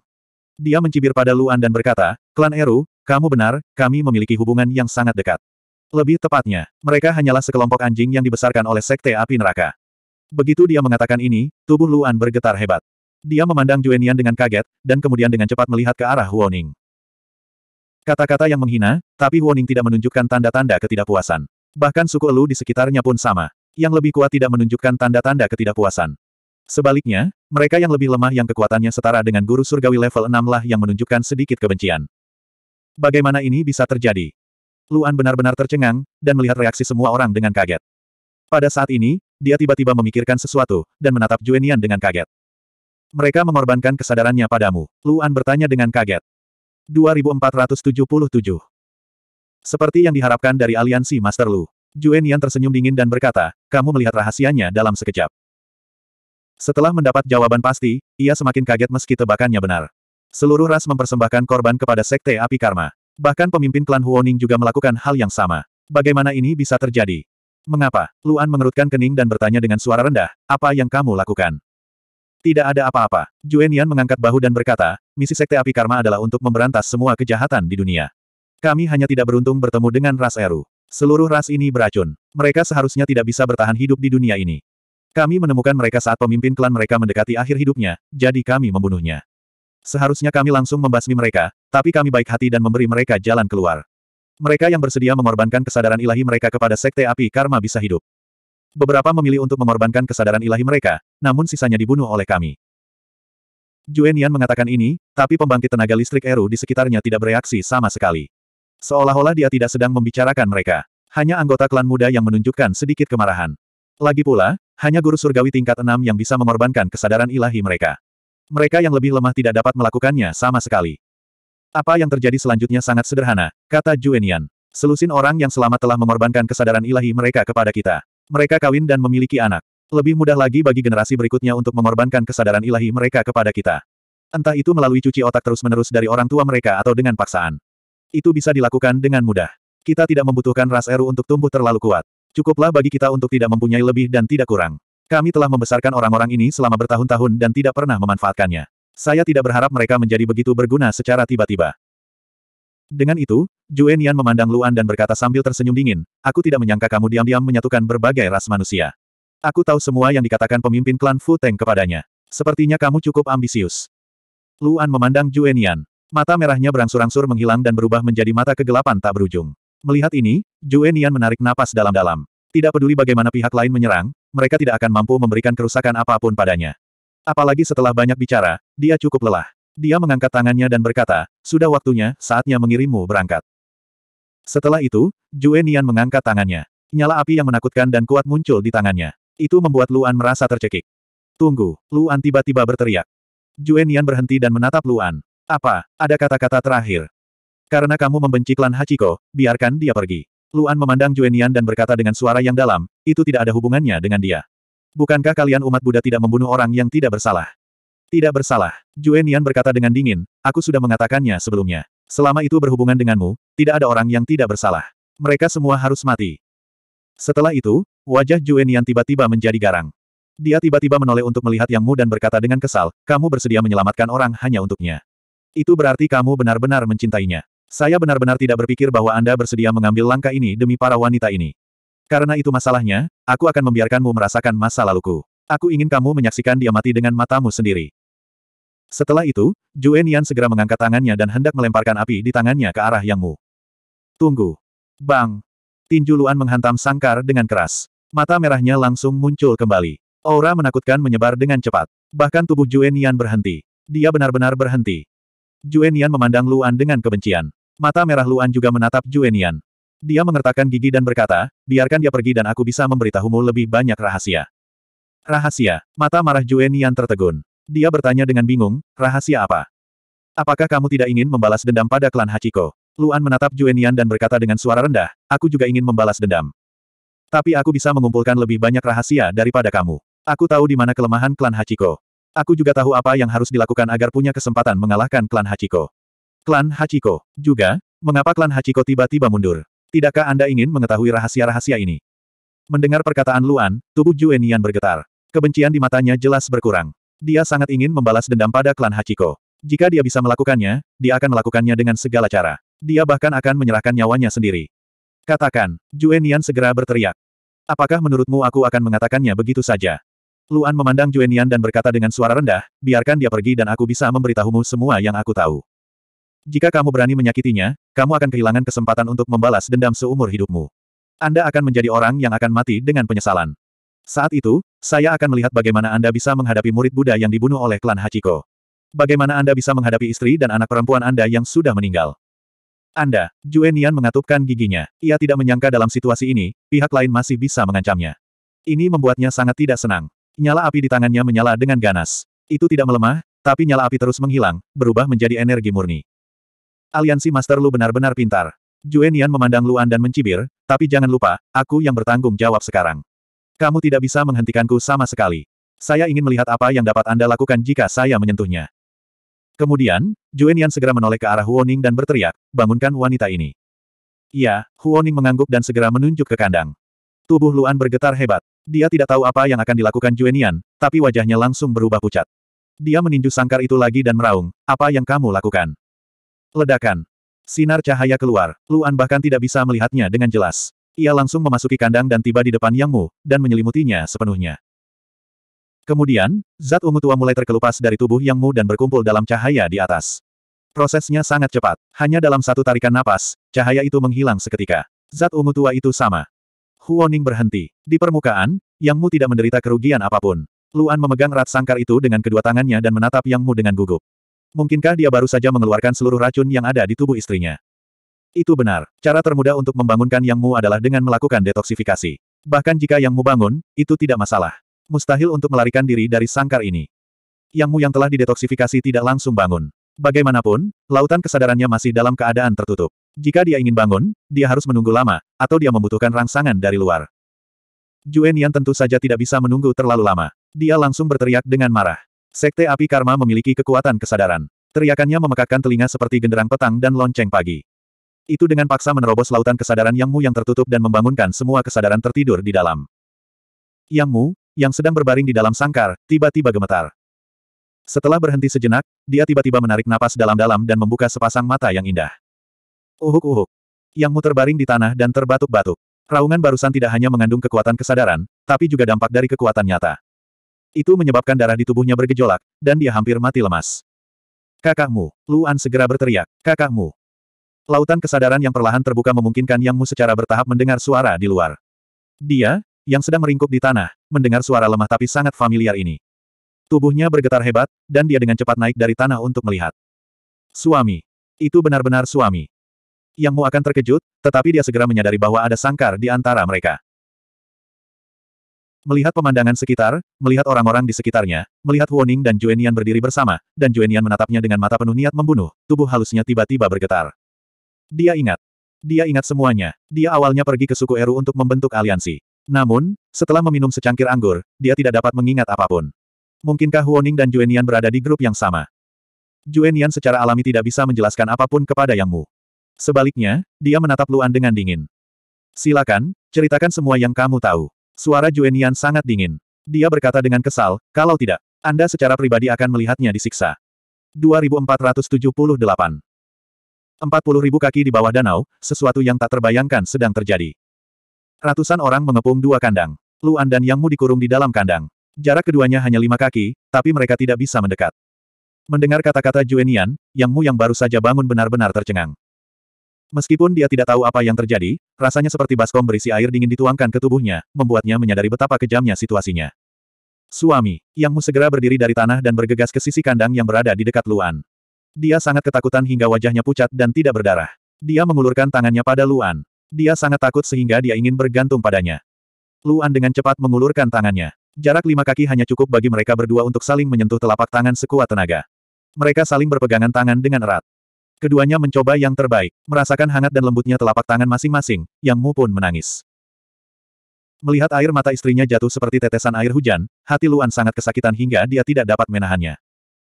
Dia mencibir pada Luan dan berkata, Klan Eru, kamu benar, kami memiliki hubungan yang sangat dekat. Lebih tepatnya, mereka hanyalah sekelompok anjing yang dibesarkan oleh Sekte Api Neraka. Begitu dia mengatakan ini, tubuh Luan bergetar hebat. Dia memandang Juenian Yan dengan kaget, dan kemudian dengan cepat melihat ke arah Huoning. Kata-kata yang menghina, tapi Huoning tidak menunjukkan tanda-tanda ketidakpuasan. Bahkan suku Elu di sekitarnya pun sama. Yang lebih kuat tidak menunjukkan tanda-tanda ketidakpuasan. Sebaliknya, mereka yang lebih lemah yang kekuatannya setara dengan guru surgawi level 6 lah yang menunjukkan sedikit kebencian. Bagaimana ini bisa terjadi? Luan benar-benar tercengang, dan melihat reaksi semua orang dengan kaget. Pada saat ini, dia tiba-tiba memikirkan sesuatu, dan menatap Juenian dengan kaget. Mereka mengorbankan kesadarannya padamu. Luan bertanya dengan kaget. 2477 seperti yang diharapkan dari aliansi Master Lu. Juen Yan tersenyum dingin dan berkata, kamu melihat rahasianya dalam sekejap. Setelah mendapat jawaban pasti, ia semakin kaget meski tebakannya benar. Seluruh ras mempersembahkan korban kepada Sekte Api Karma. Bahkan pemimpin klan Huoning juga melakukan hal yang sama. Bagaimana ini bisa terjadi? Mengapa? Luan mengerutkan kening dan bertanya dengan suara rendah, apa yang kamu lakukan? Tidak ada apa-apa. Juen Yan mengangkat bahu dan berkata, misi Sekte Api Karma adalah untuk memberantas semua kejahatan di dunia. Kami hanya tidak beruntung bertemu dengan ras Eru. Seluruh ras ini beracun. Mereka seharusnya tidak bisa bertahan hidup di dunia ini. Kami menemukan mereka saat pemimpin klan mereka mendekati akhir hidupnya, jadi kami membunuhnya. Seharusnya kami langsung membasmi mereka, tapi kami baik hati dan memberi mereka jalan keluar. Mereka yang bersedia mengorbankan kesadaran ilahi mereka kepada sekte api karma bisa hidup. Beberapa memilih untuk mengorbankan kesadaran ilahi mereka, namun sisanya dibunuh oleh kami. Juenian mengatakan ini, tapi pembangkit tenaga listrik Eru di sekitarnya tidak bereaksi sama sekali. Seolah-olah dia tidak sedang membicarakan mereka. Hanya anggota klan muda yang menunjukkan sedikit kemarahan. Lagi pula, hanya guru surgawi tingkat enam yang bisa mengorbankan kesadaran ilahi mereka. Mereka yang lebih lemah tidak dapat melakukannya sama sekali. Apa yang terjadi selanjutnya sangat sederhana, kata Juenian. Selusin orang yang selamat telah mengorbankan kesadaran ilahi mereka kepada kita. Mereka kawin dan memiliki anak. Lebih mudah lagi bagi generasi berikutnya untuk mengorbankan kesadaran ilahi mereka kepada kita. Entah itu melalui cuci otak terus-menerus dari orang tua mereka atau dengan paksaan. Itu bisa dilakukan dengan mudah. Kita tidak membutuhkan ras Eru untuk tumbuh terlalu kuat. Cukuplah bagi kita untuk tidak mempunyai lebih dan tidak kurang. Kami telah membesarkan orang-orang ini selama bertahun-tahun dan tidak pernah memanfaatkannya. Saya tidak berharap mereka menjadi begitu berguna secara tiba-tiba. Dengan itu, Juen Yan memandang Luan dan berkata sambil tersenyum dingin, aku tidak menyangka kamu diam-diam menyatukan berbagai ras manusia. Aku tahu semua yang dikatakan pemimpin klan Fu Teng kepadanya. Sepertinya kamu cukup ambisius. Luan memandang Juen Yan. Mata merahnya berangsur-angsur menghilang dan berubah menjadi mata kegelapan tak berujung. Melihat ini, Jue Nian menarik napas dalam-dalam. Tidak peduli bagaimana pihak lain menyerang, mereka tidak akan mampu memberikan kerusakan apapun padanya. Apalagi setelah banyak bicara, dia cukup lelah. Dia mengangkat tangannya dan berkata, sudah waktunya, saatnya mengirimmu berangkat. Setelah itu, Jue Nian mengangkat tangannya. Nyala api yang menakutkan dan kuat muncul di tangannya. Itu membuat Luan merasa tercekik. Tunggu, Luan tiba-tiba berteriak. Jue Nian berhenti dan menatap Luan. Apa, ada kata-kata terakhir. Karena kamu membenci klan Hachiko, biarkan dia pergi. Luan memandang Juenian dan berkata dengan suara yang dalam, itu tidak ada hubungannya dengan dia. Bukankah kalian umat Buddha tidak membunuh orang yang tidak bersalah? Tidak bersalah. Juenian berkata dengan dingin, aku sudah mengatakannya sebelumnya. Selama itu berhubungan denganmu, tidak ada orang yang tidak bersalah. Mereka semua harus mati. Setelah itu, wajah Juenian tiba-tiba menjadi garang. Dia tiba-tiba menoleh untuk melihat yangmu dan berkata dengan kesal, kamu bersedia menyelamatkan orang hanya untuknya. Itu berarti kamu benar-benar mencintainya. Saya benar-benar tidak berpikir bahwa Anda bersedia mengambil langkah ini demi para wanita ini. Karena itu masalahnya, aku akan membiarkanmu merasakan masa laluku. Aku ingin kamu menyaksikan dia mati dengan matamu sendiri. Setelah itu, Juen Yan segera mengangkat tangannya dan hendak melemparkan api di tangannya ke arah Yang Mu. Tunggu. Bang. Tinju Luan menghantam sangkar dengan keras. Mata merahnya langsung muncul kembali. Aura menakutkan menyebar dengan cepat. Bahkan tubuh Juen Yan berhenti. Dia benar-benar berhenti. Juenian memandang Luan dengan kebencian. Mata merah Luan juga menatap Juenian. Dia mengertakkan gigi dan berkata, biarkan dia pergi dan aku bisa memberitahumu lebih banyak rahasia. Rahasia. Mata marah Juenian tertegun. Dia bertanya dengan bingung, rahasia apa? Apakah kamu tidak ingin membalas dendam pada klan Hachiko? Luan menatap Juenian dan berkata dengan suara rendah, aku juga ingin membalas dendam. Tapi aku bisa mengumpulkan lebih banyak rahasia daripada kamu. Aku tahu di mana kelemahan klan Hachiko. Aku juga tahu apa yang harus dilakukan agar punya kesempatan mengalahkan klan Hachiko. Klan Hachiko. Juga, mengapa klan Hachiko tiba-tiba mundur? Tidakkah Anda ingin mengetahui rahasia-rahasia ini? Mendengar perkataan Luan, tubuh Juenian bergetar. Kebencian di matanya jelas berkurang. Dia sangat ingin membalas dendam pada klan Hachiko. Jika dia bisa melakukannya, dia akan melakukannya dengan segala cara. Dia bahkan akan menyerahkan nyawanya sendiri. Katakan, Juenian segera berteriak. Apakah menurutmu aku akan mengatakannya begitu saja? Luan memandang Juenian dan berkata dengan suara rendah, biarkan dia pergi dan aku bisa memberitahumu semua yang aku tahu. Jika kamu berani menyakitinya, kamu akan kehilangan kesempatan untuk membalas dendam seumur hidupmu. Anda akan menjadi orang yang akan mati dengan penyesalan. Saat itu, saya akan melihat bagaimana Anda bisa menghadapi murid Buddha yang dibunuh oleh klan Hachiko. Bagaimana Anda bisa menghadapi istri dan anak perempuan Anda yang sudah meninggal? Anda, Juenian mengatupkan giginya. Ia tidak menyangka dalam situasi ini, pihak lain masih bisa mengancamnya. Ini membuatnya sangat tidak senang. Nyala api di tangannya menyala dengan ganas. Itu tidak melemah, tapi nyala api terus menghilang, berubah menjadi energi murni. Aliansi Master Lu benar-benar pintar. Juenian memandang Luan dan mencibir, tapi jangan lupa, aku yang bertanggung jawab sekarang. Kamu tidak bisa menghentikanku sama sekali. Saya ingin melihat apa yang dapat Anda lakukan jika saya menyentuhnya. Kemudian, Juenian segera menoleh ke arah Huoning dan berteriak, bangunkan wanita ini. Ya, Huoning mengangguk dan segera menunjuk ke kandang. Tubuh Luan bergetar hebat. Dia tidak tahu apa yang akan dilakukan Juenian, tapi wajahnya langsung berubah pucat. Dia meninju sangkar itu lagi dan meraung, apa yang kamu lakukan? Ledakan. Sinar cahaya keluar, Luan bahkan tidak bisa melihatnya dengan jelas. Ia langsung memasuki kandang dan tiba di depan Yang Mu, dan menyelimutinya sepenuhnya. Kemudian, zat ungu tua mulai terkelupas dari tubuh Yang Mu dan berkumpul dalam cahaya di atas. Prosesnya sangat cepat, hanya dalam satu tarikan napas, cahaya itu menghilang seketika. Zat ungu tua itu sama. Huoning berhenti. Di permukaan, Yang Mu tidak menderita kerugian apapun. Luan memegang rat sangkar itu dengan kedua tangannya dan menatap Yang Mu dengan gugup. Mungkinkah dia baru saja mengeluarkan seluruh racun yang ada di tubuh istrinya? Itu benar. Cara termudah untuk membangunkan Yang Mu adalah dengan melakukan detoksifikasi. Bahkan jika Yang Mu bangun, itu tidak masalah. Mustahil untuk melarikan diri dari sangkar ini. Yang Mu yang telah didetoksifikasi tidak langsung bangun. Bagaimanapun, lautan kesadarannya masih dalam keadaan tertutup. Jika dia ingin bangun, dia harus menunggu lama, atau dia membutuhkan rangsangan dari luar. Juen Yan tentu saja tidak bisa menunggu terlalu lama. Dia langsung berteriak dengan marah. Sekte api karma memiliki kekuatan kesadaran. Teriakannya memekakkan telinga seperti genderang petang dan lonceng pagi. Itu dengan paksa menerobos lautan kesadaran Yang Mu yang tertutup dan membangunkan semua kesadaran tertidur di dalam. Yang Mu, yang sedang berbaring di dalam sangkar, tiba-tiba gemetar. Setelah berhenti sejenak, dia tiba-tiba menarik napas dalam-dalam dan membuka sepasang mata yang indah. Uhuk-uhuk. Yang mu terbaring di tanah dan terbatuk-batuk. Raungan barusan tidak hanya mengandung kekuatan kesadaran, tapi juga dampak dari kekuatan nyata. Itu menyebabkan darah di tubuhnya bergejolak, dan dia hampir mati lemas. Kakakmu, Luan segera berteriak, kakakmu. Lautan kesadaran yang perlahan terbuka memungkinkan Yang Mu secara bertahap mendengar suara di luar. Dia, yang sedang meringkuk di tanah, mendengar suara lemah tapi sangat familiar ini. Tubuhnya bergetar hebat, dan dia dengan cepat naik dari tanah untuk melihat. Suami. Itu benar-benar suami. Yang Mu akan terkejut, tetapi dia segera menyadari bahwa ada sangkar di antara mereka. Melihat pemandangan sekitar, melihat orang-orang di sekitarnya, melihat Huoning dan Juenian berdiri bersama, dan Juenian menatapnya dengan mata penuh niat membunuh, tubuh halusnya tiba-tiba bergetar. Dia ingat. Dia ingat semuanya. Dia awalnya pergi ke suku Eru untuk membentuk aliansi. Namun, setelah meminum secangkir anggur, dia tidak dapat mengingat apapun. Mungkinkah Huoning dan Juenian berada di grup yang sama? Juenian secara alami tidak bisa menjelaskan apapun kepada Yang Mu. Sebaliknya, dia menatap Luan dengan dingin. Silakan, ceritakan semua yang kamu tahu. Suara Juenian sangat dingin. Dia berkata dengan kesal, kalau tidak, Anda secara pribadi akan melihatnya disiksa. 2478 ribu kaki di bawah danau, sesuatu yang tak terbayangkan sedang terjadi. Ratusan orang mengepung dua kandang. Luan dan Yangmu dikurung di dalam kandang. Jarak keduanya hanya lima kaki, tapi mereka tidak bisa mendekat. Mendengar kata-kata Juenian, Yangmu yang baru saja bangun benar-benar tercengang. Meskipun dia tidak tahu apa yang terjadi, rasanya seperti baskom berisi air dingin dituangkan ke tubuhnya, membuatnya menyadari betapa kejamnya situasinya. Suami, Yang Mu segera berdiri dari tanah dan bergegas ke sisi kandang yang berada di dekat Luan. Dia sangat ketakutan hingga wajahnya pucat dan tidak berdarah. Dia mengulurkan tangannya pada Luan. Dia sangat takut sehingga dia ingin bergantung padanya. Luan dengan cepat mengulurkan tangannya. Jarak lima kaki hanya cukup bagi mereka berdua untuk saling menyentuh telapak tangan sekuat tenaga. Mereka saling berpegangan tangan dengan erat. Keduanya mencoba yang terbaik, merasakan hangat dan lembutnya telapak tangan masing-masing, Yang Mu pun menangis. Melihat air mata istrinya jatuh seperti tetesan air hujan, hati Luan sangat kesakitan hingga dia tidak dapat menahannya.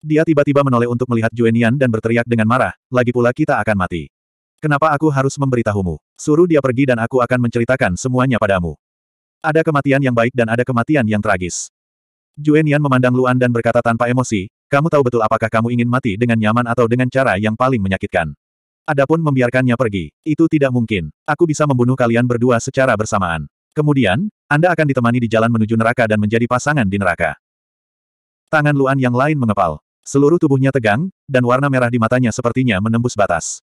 Dia tiba-tiba menoleh untuk melihat Juenian dan berteriak dengan marah, lagi pula kita akan mati. Kenapa aku harus memberitahumu? Suruh dia pergi dan aku akan menceritakan semuanya padamu. Ada kematian yang baik dan ada kematian yang tragis. Juenian memandang Luan dan berkata tanpa emosi, kamu tahu betul apakah kamu ingin mati dengan nyaman atau dengan cara yang paling menyakitkan. Adapun membiarkannya pergi, itu tidak mungkin. Aku bisa membunuh kalian berdua secara bersamaan. Kemudian, Anda akan ditemani di jalan menuju neraka dan menjadi pasangan di neraka. Tangan Luan yang lain mengepal. Seluruh tubuhnya tegang, dan warna merah di matanya sepertinya menembus batas.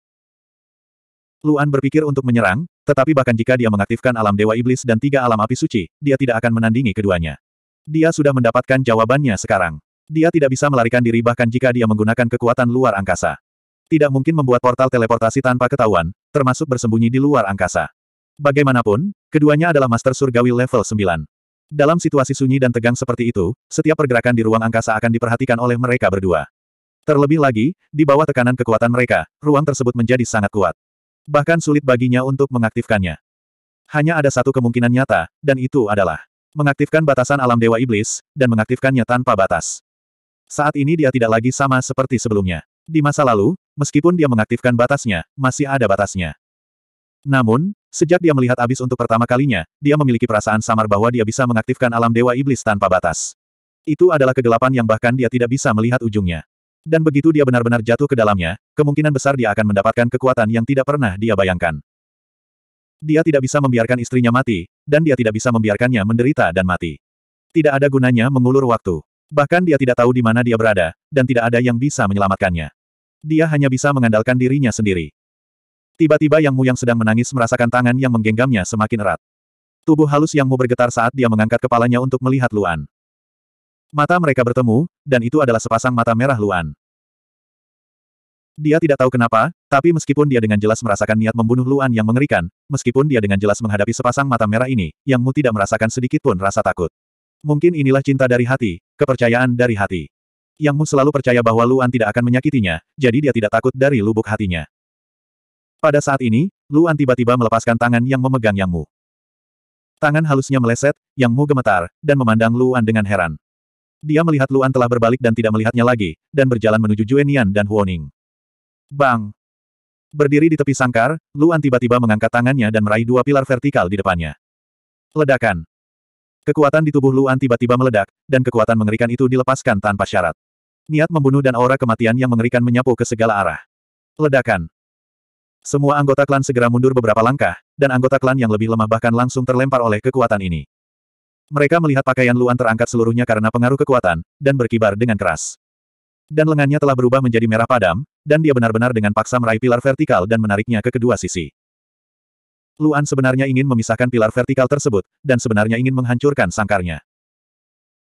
Luan berpikir untuk menyerang, tetapi bahkan jika dia mengaktifkan alam Dewa Iblis dan tiga alam api suci, dia tidak akan menandingi keduanya. Dia sudah mendapatkan jawabannya sekarang. Dia tidak bisa melarikan diri bahkan jika dia menggunakan kekuatan luar angkasa. Tidak mungkin membuat portal teleportasi tanpa ketahuan, termasuk bersembunyi di luar angkasa. Bagaimanapun, keduanya adalah master surgawi level 9. Dalam situasi sunyi dan tegang seperti itu, setiap pergerakan di ruang angkasa akan diperhatikan oleh mereka berdua. Terlebih lagi, di bawah tekanan kekuatan mereka, ruang tersebut menjadi sangat kuat. Bahkan sulit baginya untuk mengaktifkannya. Hanya ada satu kemungkinan nyata, dan itu adalah mengaktifkan batasan alam Dewa Iblis, dan mengaktifkannya tanpa batas. Saat ini dia tidak lagi sama seperti sebelumnya. Di masa lalu, meskipun dia mengaktifkan batasnya, masih ada batasnya. Namun, sejak dia melihat abis untuk pertama kalinya, dia memiliki perasaan samar bahwa dia bisa mengaktifkan alam dewa iblis tanpa batas. Itu adalah kegelapan yang bahkan dia tidak bisa melihat ujungnya. Dan begitu dia benar-benar jatuh ke dalamnya, kemungkinan besar dia akan mendapatkan kekuatan yang tidak pernah dia bayangkan. Dia tidak bisa membiarkan istrinya mati, dan dia tidak bisa membiarkannya menderita dan mati. Tidak ada gunanya mengulur waktu. Bahkan dia tidak tahu di mana dia berada, dan tidak ada yang bisa menyelamatkannya. Dia hanya bisa mengandalkan dirinya sendiri. Tiba-tiba Yang Mu yang sedang menangis merasakan tangan yang menggenggamnya semakin erat. Tubuh halus Yang Mu bergetar saat dia mengangkat kepalanya untuk melihat Luan. Mata mereka bertemu, dan itu adalah sepasang mata merah Luan. Dia tidak tahu kenapa, tapi meskipun dia dengan jelas merasakan niat membunuh Luan yang mengerikan, meskipun dia dengan jelas menghadapi sepasang mata merah ini, Yang Mu tidak merasakan sedikit pun rasa takut. Mungkin inilah cinta dari hati, Kepercayaan dari hati. Yang Mu selalu percaya bahwa Luan tidak akan menyakitinya, jadi dia tidak takut dari lubuk hatinya. Pada saat ini, Luan tiba-tiba melepaskan tangan yang memegang Yang Mu. Tangan halusnya meleset, Yang Mu gemetar, dan memandang Luan dengan heran. Dia melihat Luan telah berbalik dan tidak melihatnya lagi, dan berjalan menuju Juenian dan Huoning. Bang! Berdiri di tepi sangkar, Luan tiba-tiba mengangkat tangannya dan meraih dua pilar vertikal di depannya. Ledakan! Kekuatan di tubuh Luan tiba-tiba meledak, dan kekuatan mengerikan itu dilepaskan tanpa syarat. Niat membunuh dan aura kematian yang mengerikan menyapu ke segala arah. Ledakan. Semua anggota klan segera mundur beberapa langkah, dan anggota klan yang lebih lemah bahkan langsung terlempar oleh kekuatan ini. Mereka melihat pakaian Luan terangkat seluruhnya karena pengaruh kekuatan, dan berkibar dengan keras. Dan lengannya telah berubah menjadi merah padam, dan dia benar-benar dengan paksa meraih pilar vertikal dan menariknya ke kedua sisi. Luan sebenarnya ingin memisahkan pilar vertikal tersebut, dan sebenarnya ingin menghancurkan sangkarnya.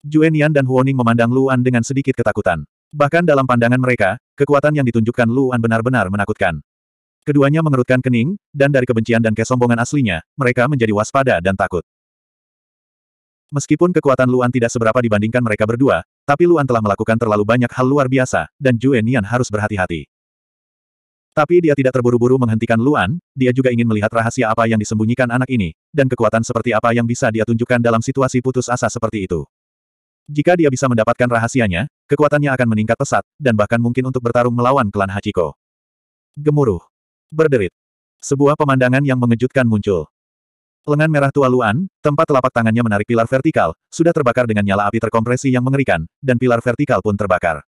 Juenian dan Huoning memandang Luan dengan sedikit ketakutan. Bahkan dalam pandangan mereka, kekuatan yang ditunjukkan Luan benar-benar menakutkan. Keduanya mengerutkan kening, dan dari kebencian dan kesombongan aslinya, mereka menjadi waspada dan takut. Meskipun kekuatan Luan tidak seberapa dibandingkan mereka berdua, tapi Luan telah melakukan terlalu banyak hal luar biasa, dan Juenian harus berhati-hati. Tapi dia tidak terburu-buru menghentikan Luan, dia juga ingin melihat rahasia apa yang disembunyikan anak ini, dan kekuatan seperti apa yang bisa dia tunjukkan dalam situasi putus asa seperti itu. Jika dia bisa mendapatkan rahasianya, kekuatannya akan meningkat pesat, dan bahkan mungkin untuk bertarung melawan klan Hachiko. Gemuruh. Berderit. Sebuah pemandangan yang mengejutkan muncul. Lengan merah tua Luan, tempat telapak tangannya menarik pilar vertikal, sudah terbakar dengan nyala api terkompresi yang mengerikan, dan pilar vertikal pun terbakar.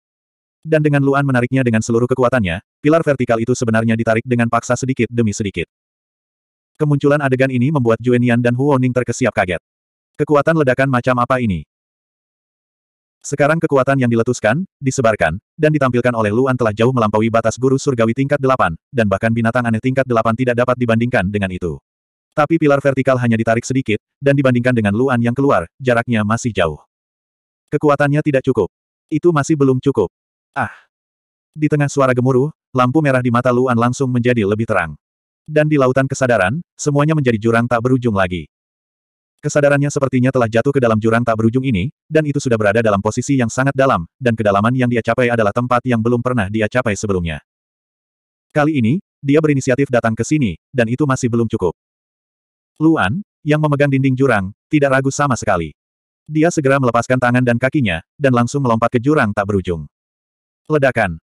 Dan dengan Luan menariknya dengan seluruh kekuatannya, pilar vertikal itu sebenarnya ditarik dengan paksa sedikit demi sedikit. Kemunculan adegan ini membuat Juenian dan Huoning terkesiap kaget. Kekuatan ledakan macam apa ini? Sekarang kekuatan yang diletuskan, disebarkan, dan ditampilkan oleh Luan telah jauh melampaui batas guru surgawi tingkat 8, dan bahkan binatang aneh tingkat 8 tidak dapat dibandingkan dengan itu. Tapi pilar vertikal hanya ditarik sedikit, dan dibandingkan dengan Luan yang keluar, jaraknya masih jauh. Kekuatannya tidak cukup. Itu masih belum cukup. Ah! Di tengah suara gemuruh, lampu merah di mata Luan langsung menjadi lebih terang. Dan di lautan kesadaran, semuanya menjadi jurang tak berujung lagi. Kesadarannya sepertinya telah jatuh ke dalam jurang tak berujung ini, dan itu sudah berada dalam posisi yang sangat dalam, dan kedalaman yang dia capai adalah tempat yang belum pernah dia capai sebelumnya. Kali ini, dia berinisiatif datang ke sini, dan itu masih belum cukup. Luan, yang memegang dinding jurang, tidak ragu sama sekali. Dia segera melepaskan tangan dan kakinya, dan langsung melompat ke jurang tak berujung. Ledakan.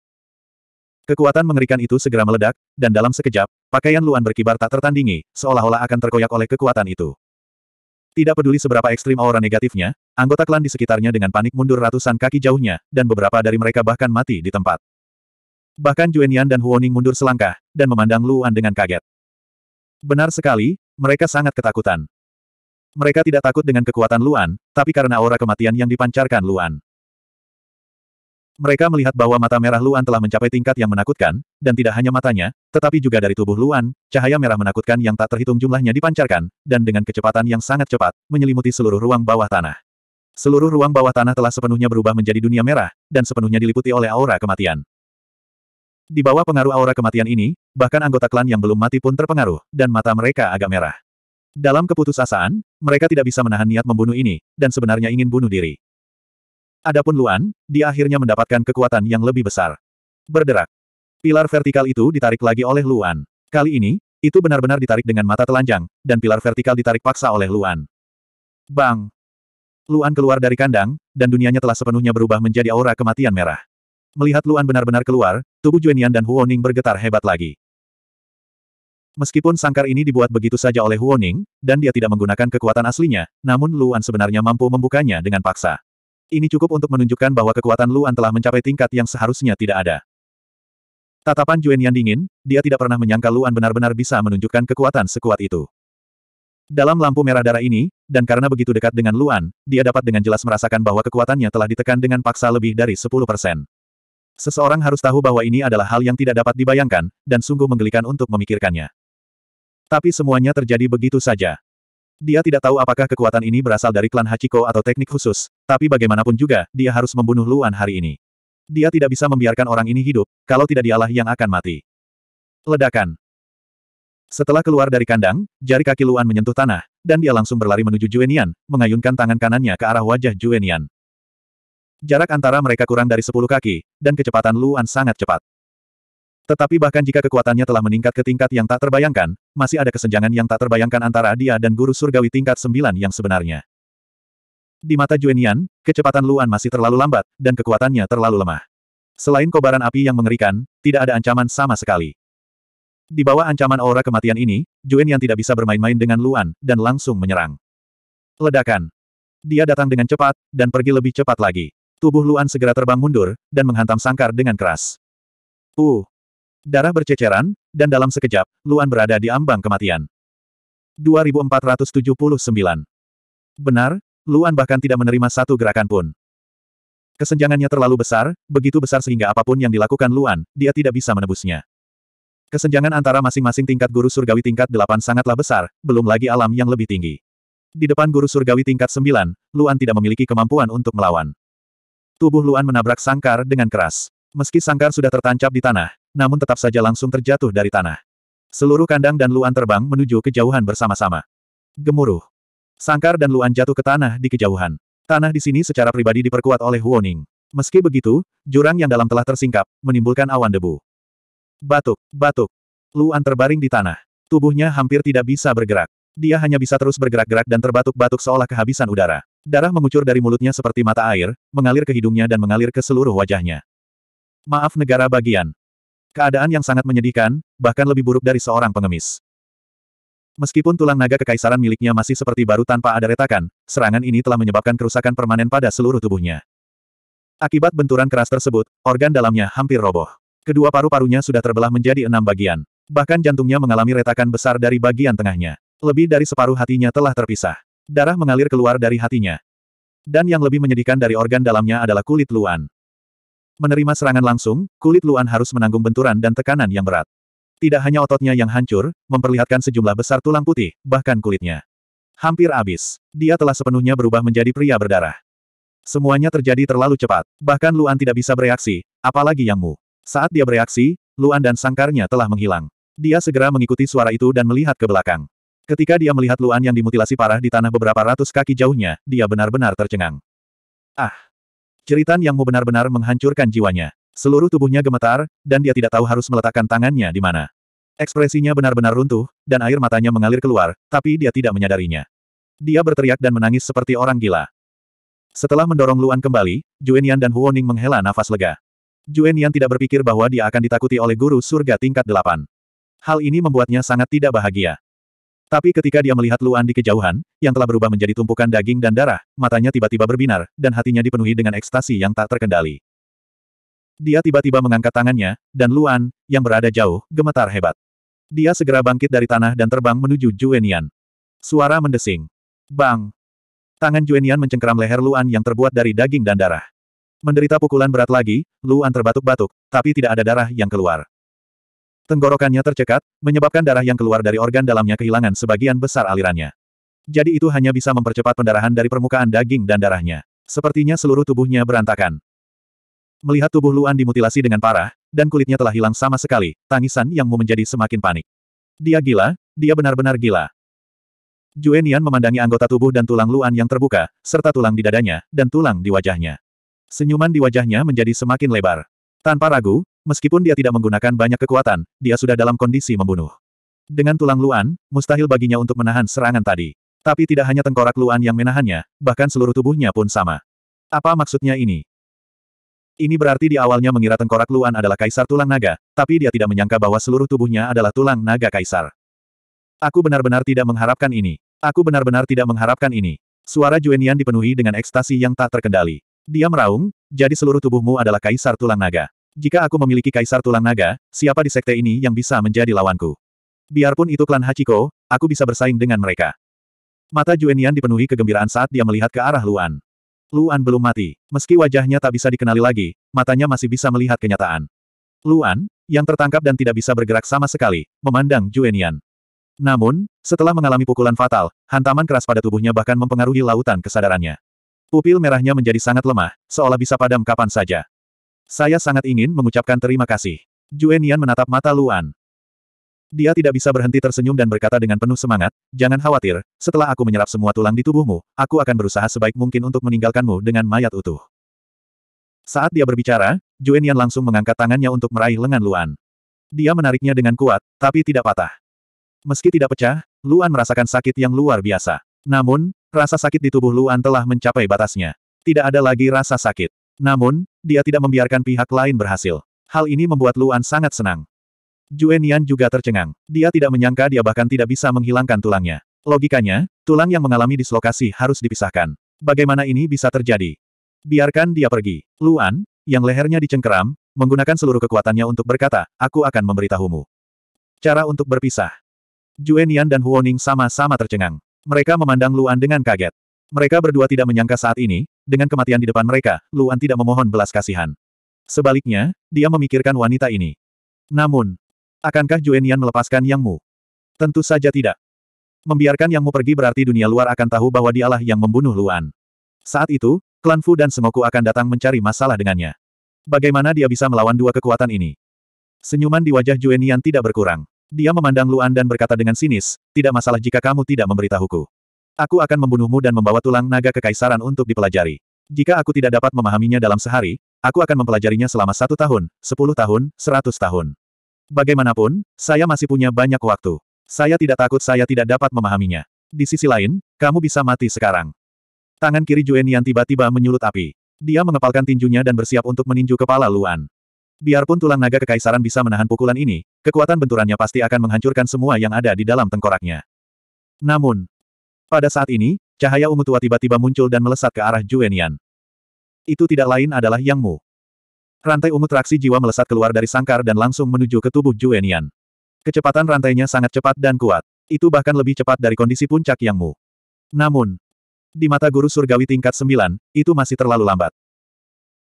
Kekuatan mengerikan itu segera meledak, dan dalam sekejap, pakaian Luan berkibar tak tertandingi, seolah-olah akan terkoyak oleh kekuatan itu. Tidak peduli seberapa ekstrim aura negatifnya, anggota klan di sekitarnya dengan panik mundur ratusan kaki jauhnya, dan beberapa dari mereka bahkan mati di tempat. Bahkan Juenian dan Huoning mundur selangkah, dan memandang Luan dengan kaget. Benar sekali, mereka sangat ketakutan. Mereka tidak takut dengan kekuatan Luan, tapi karena aura kematian yang dipancarkan Luan. Mereka melihat bahwa mata merah Luan telah mencapai tingkat yang menakutkan, dan tidak hanya matanya, tetapi juga dari tubuh Luan, cahaya merah menakutkan yang tak terhitung jumlahnya dipancarkan, dan dengan kecepatan yang sangat cepat, menyelimuti seluruh ruang bawah tanah. Seluruh ruang bawah tanah telah sepenuhnya berubah menjadi dunia merah, dan sepenuhnya diliputi oleh aura kematian. Di bawah pengaruh aura kematian ini, bahkan anggota klan yang belum mati pun terpengaruh, dan mata mereka agak merah. Dalam keputusasaan, mereka tidak bisa menahan niat membunuh ini, dan sebenarnya ingin bunuh diri. Adapun Luan, dia akhirnya mendapatkan kekuatan yang lebih besar. Berderak. Pilar vertikal itu ditarik lagi oleh Luan. Kali ini, itu benar-benar ditarik dengan mata telanjang, dan pilar vertikal ditarik paksa oleh Luan. Bang! Luan keluar dari kandang, dan dunianya telah sepenuhnya berubah menjadi aura kematian merah. Melihat Luan benar-benar keluar, tubuh Juenian dan Huoning bergetar hebat lagi. Meskipun sangkar ini dibuat begitu saja oleh Huoning, dan dia tidak menggunakan kekuatan aslinya, namun Luan sebenarnya mampu membukanya dengan paksa. Ini cukup untuk menunjukkan bahwa kekuatan Luan telah mencapai tingkat yang seharusnya tidak ada. Tatapan Juen yang dingin, dia tidak pernah menyangka Luan benar-benar bisa menunjukkan kekuatan sekuat itu. Dalam lampu merah darah ini, dan karena begitu dekat dengan Luan, dia dapat dengan jelas merasakan bahwa kekuatannya telah ditekan dengan paksa lebih dari 10 persen. Seseorang harus tahu bahwa ini adalah hal yang tidak dapat dibayangkan, dan sungguh menggelikan untuk memikirkannya. Tapi semuanya terjadi begitu saja. Dia tidak tahu apakah kekuatan ini berasal dari klan Hachiko atau teknik khusus, tapi bagaimanapun juga, dia harus membunuh Luan hari ini. Dia tidak bisa membiarkan orang ini hidup, kalau tidak dialah yang akan mati. Ledakan. Setelah keluar dari kandang, jari kaki Luan menyentuh tanah, dan dia langsung berlari menuju Juenian, mengayunkan tangan kanannya ke arah wajah Juenian. Jarak antara mereka kurang dari 10 kaki, dan kecepatan Luan sangat cepat. Tetapi bahkan jika kekuatannya telah meningkat ke tingkat yang tak terbayangkan, masih ada kesenjangan yang tak terbayangkan antara dia dan guru surgawi tingkat sembilan yang sebenarnya. Di mata Juenian, kecepatan Luan masih terlalu lambat, dan kekuatannya terlalu lemah. Selain kobaran api yang mengerikan, tidak ada ancaman sama sekali. Di bawah ancaman aura kematian ini, Juenian tidak bisa bermain-main dengan Luan, dan langsung menyerang. Ledakan. Dia datang dengan cepat, dan pergi lebih cepat lagi. Tubuh Luan segera terbang mundur, dan menghantam sangkar dengan keras. Uh, Darah berceceran, dan dalam sekejap, Luan berada di ambang kematian. 2479. Benar, Luan bahkan tidak menerima satu gerakan pun. Kesenjangannya terlalu besar, begitu besar sehingga apapun yang dilakukan Luan, dia tidak bisa menebusnya. Kesenjangan antara masing-masing tingkat guru surgawi tingkat 8 sangatlah besar, belum lagi alam yang lebih tinggi. Di depan guru surgawi tingkat 9, Luan tidak memiliki kemampuan untuk melawan. Tubuh Luan menabrak sangkar dengan keras. Meski sangkar sudah tertancap di tanah, namun tetap saja langsung terjatuh dari tanah. Seluruh kandang dan Luan terbang menuju kejauhan bersama-sama. Gemuruh. Sangkar dan Luan jatuh ke tanah di kejauhan. Tanah di sini secara pribadi diperkuat oleh Huoning. Meski begitu, jurang yang dalam telah tersingkap, menimbulkan awan debu. Batuk, batuk. Luan terbaring di tanah. Tubuhnya hampir tidak bisa bergerak. Dia hanya bisa terus bergerak-gerak dan terbatuk-batuk seolah kehabisan udara. Darah mengucur dari mulutnya seperti mata air, mengalir ke hidungnya dan mengalir ke seluruh wajahnya. Maaf negara bagian, Keadaan yang sangat menyedihkan, bahkan lebih buruk dari seorang pengemis. Meskipun tulang naga kekaisaran miliknya masih seperti baru tanpa ada retakan, serangan ini telah menyebabkan kerusakan permanen pada seluruh tubuhnya. Akibat benturan keras tersebut, organ dalamnya hampir roboh. Kedua paru-parunya sudah terbelah menjadi enam bagian. Bahkan jantungnya mengalami retakan besar dari bagian tengahnya. Lebih dari separuh hatinya telah terpisah. Darah mengalir keluar dari hatinya. Dan yang lebih menyedihkan dari organ dalamnya adalah kulit luan. Menerima serangan langsung, kulit Luan harus menanggung benturan dan tekanan yang berat. Tidak hanya ototnya yang hancur, memperlihatkan sejumlah besar tulang putih, bahkan kulitnya. Hampir habis. Dia telah sepenuhnya berubah menjadi pria berdarah. Semuanya terjadi terlalu cepat, bahkan Luan tidak bisa bereaksi, apalagi Yang Mu. Saat dia bereaksi, Luan dan sangkarnya telah menghilang. Dia segera mengikuti suara itu dan melihat ke belakang. Ketika dia melihat Luan yang dimutilasi parah di tanah beberapa ratus kaki jauhnya, dia benar-benar tercengang. Ah! Ceritan yang mau benar-benar menghancurkan jiwanya. Seluruh tubuhnya gemetar, dan dia tidak tahu harus meletakkan tangannya di mana. Ekspresinya benar-benar runtuh, dan air matanya mengalir keluar, tapi dia tidak menyadarinya. Dia berteriak dan menangis seperti orang gila. Setelah mendorong Luan kembali, Juenian dan Huoning menghela nafas lega. Juenian tidak berpikir bahwa dia akan ditakuti oleh guru surga tingkat delapan. Hal ini membuatnya sangat tidak bahagia. Tapi ketika dia melihat Luan di kejauhan, yang telah berubah menjadi tumpukan daging dan darah, matanya tiba-tiba berbinar, dan hatinya dipenuhi dengan ekstasi yang tak terkendali. Dia tiba-tiba mengangkat tangannya, dan Luan, yang berada jauh, gemetar hebat. Dia segera bangkit dari tanah dan terbang menuju Juenian. Suara mendesing. Bang! Tangan Juenian mencengkeram leher Luan yang terbuat dari daging dan darah. Menderita pukulan berat lagi, Luan terbatuk-batuk, tapi tidak ada darah yang keluar. Tenggorokannya tercekat, menyebabkan darah yang keluar dari organ dalamnya kehilangan sebagian besar alirannya. Jadi itu hanya bisa mempercepat pendarahan dari permukaan daging dan darahnya. Sepertinya seluruh tubuhnya berantakan. Melihat tubuh Luan dimutilasi dengan parah, dan kulitnya telah hilang sama sekali, tangisan Yang Mu menjadi semakin panik. Dia gila, dia benar-benar gila. Juenian memandangi anggota tubuh dan tulang Luan yang terbuka, serta tulang di dadanya, dan tulang di wajahnya. Senyuman di wajahnya menjadi semakin lebar. Tanpa ragu, Meskipun dia tidak menggunakan banyak kekuatan, dia sudah dalam kondisi membunuh. Dengan tulang Luan, mustahil baginya untuk menahan serangan tadi. Tapi tidak hanya tengkorak Luan yang menahannya, bahkan seluruh tubuhnya pun sama. Apa maksudnya ini? Ini berarti di awalnya mengira tengkorak Luan adalah kaisar tulang naga, tapi dia tidak menyangka bahwa seluruh tubuhnya adalah tulang naga kaisar. Aku benar-benar tidak mengharapkan ini. Aku benar-benar tidak mengharapkan ini. Suara Juenian dipenuhi dengan ekstasi yang tak terkendali. Dia meraung, jadi seluruh tubuhmu adalah kaisar tulang naga. Jika aku memiliki kaisar tulang naga, siapa di sekte ini yang bisa menjadi lawanku? Biarpun itu klan Hachiko, aku bisa bersaing dengan mereka. Mata Juenian dipenuhi kegembiraan saat dia melihat ke arah Luan. Luan belum mati. Meski wajahnya tak bisa dikenali lagi, matanya masih bisa melihat kenyataan. Luan, yang tertangkap dan tidak bisa bergerak sama sekali, memandang Juenian. Namun, setelah mengalami pukulan fatal, hantaman keras pada tubuhnya bahkan mempengaruhi lautan kesadarannya. Pupil merahnya menjadi sangat lemah, seolah bisa padam kapan saja. Saya sangat ingin mengucapkan terima kasih. Juenian menatap mata Luan. Dia tidak bisa berhenti tersenyum dan berkata dengan penuh semangat, jangan khawatir, setelah aku menyerap semua tulang di tubuhmu, aku akan berusaha sebaik mungkin untuk meninggalkanmu dengan mayat utuh. Saat dia berbicara, Juenian langsung mengangkat tangannya untuk meraih lengan Luan. Dia menariknya dengan kuat, tapi tidak patah. Meski tidak pecah, Luan merasakan sakit yang luar biasa. Namun, rasa sakit di tubuh Luan telah mencapai batasnya. Tidak ada lagi rasa sakit. Namun, dia tidak membiarkan pihak lain berhasil. Hal ini membuat Luan sangat senang. Juen Yan juga tercengang. Dia tidak menyangka dia bahkan tidak bisa menghilangkan tulangnya. Logikanya, tulang yang mengalami dislokasi harus dipisahkan. Bagaimana ini bisa terjadi? Biarkan dia pergi. Luan, yang lehernya dicengkeram, menggunakan seluruh kekuatannya untuk berkata, aku akan memberitahumu. Cara untuk berpisah. Juen Yan dan Huoning sama-sama tercengang. Mereka memandang Luan dengan kaget. Mereka berdua tidak menyangka saat ini, dengan kematian di depan mereka, Luan tidak memohon belas kasihan. Sebaliknya, dia memikirkan wanita ini. Namun, akankah Juenian melepaskan Yang Mu? Tentu saja tidak. Membiarkan Yang Mu pergi berarti dunia luar akan tahu bahwa dialah yang membunuh Luan. Saat itu, klan Fu dan Semoku akan datang mencari masalah dengannya. Bagaimana dia bisa melawan dua kekuatan ini? Senyuman di wajah Juenian tidak berkurang. Dia memandang Luan dan berkata dengan sinis, tidak masalah jika kamu tidak memberitahuku. Aku akan membunuhmu dan membawa tulang naga kekaisaran untuk dipelajari. Jika aku tidak dapat memahaminya dalam sehari, aku akan mempelajarinya selama satu tahun, sepuluh tahun, seratus tahun. Bagaimanapun, saya masih punya banyak waktu. Saya tidak takut saya tidak dapat memahaminya. Di sisi lain, kamu bisa mati sekarang. Tangan kiri Juen tiba-tiba menyulut api. Dia mengepalkan tinjunya dan bersiap untuk meninju kepala Luan. Biarpun tulang naga kekaisaran bisa menahan pukulan ini, kekuatan benturannya pasti akan menghancurkan semua yang ada di dalam tengkoraknya. Namun, pada saat ini, cahaya ungu tua tiba-tiba muncul dan melesat ke arah Juenian. Itu tidak lain adalah Yang Mu. Rantai ungu traksi jiwa melesat keluar dari sangkar dan langsung menuju ke tubuh Juenian. Kecepatan rantainya sangat cepat dan kuat. Itu bahkan lebih cepat dari kondisi puncak Yang Mu. Namun, di mata guru surgawi tingkat 9, itu masih terlalu lambat.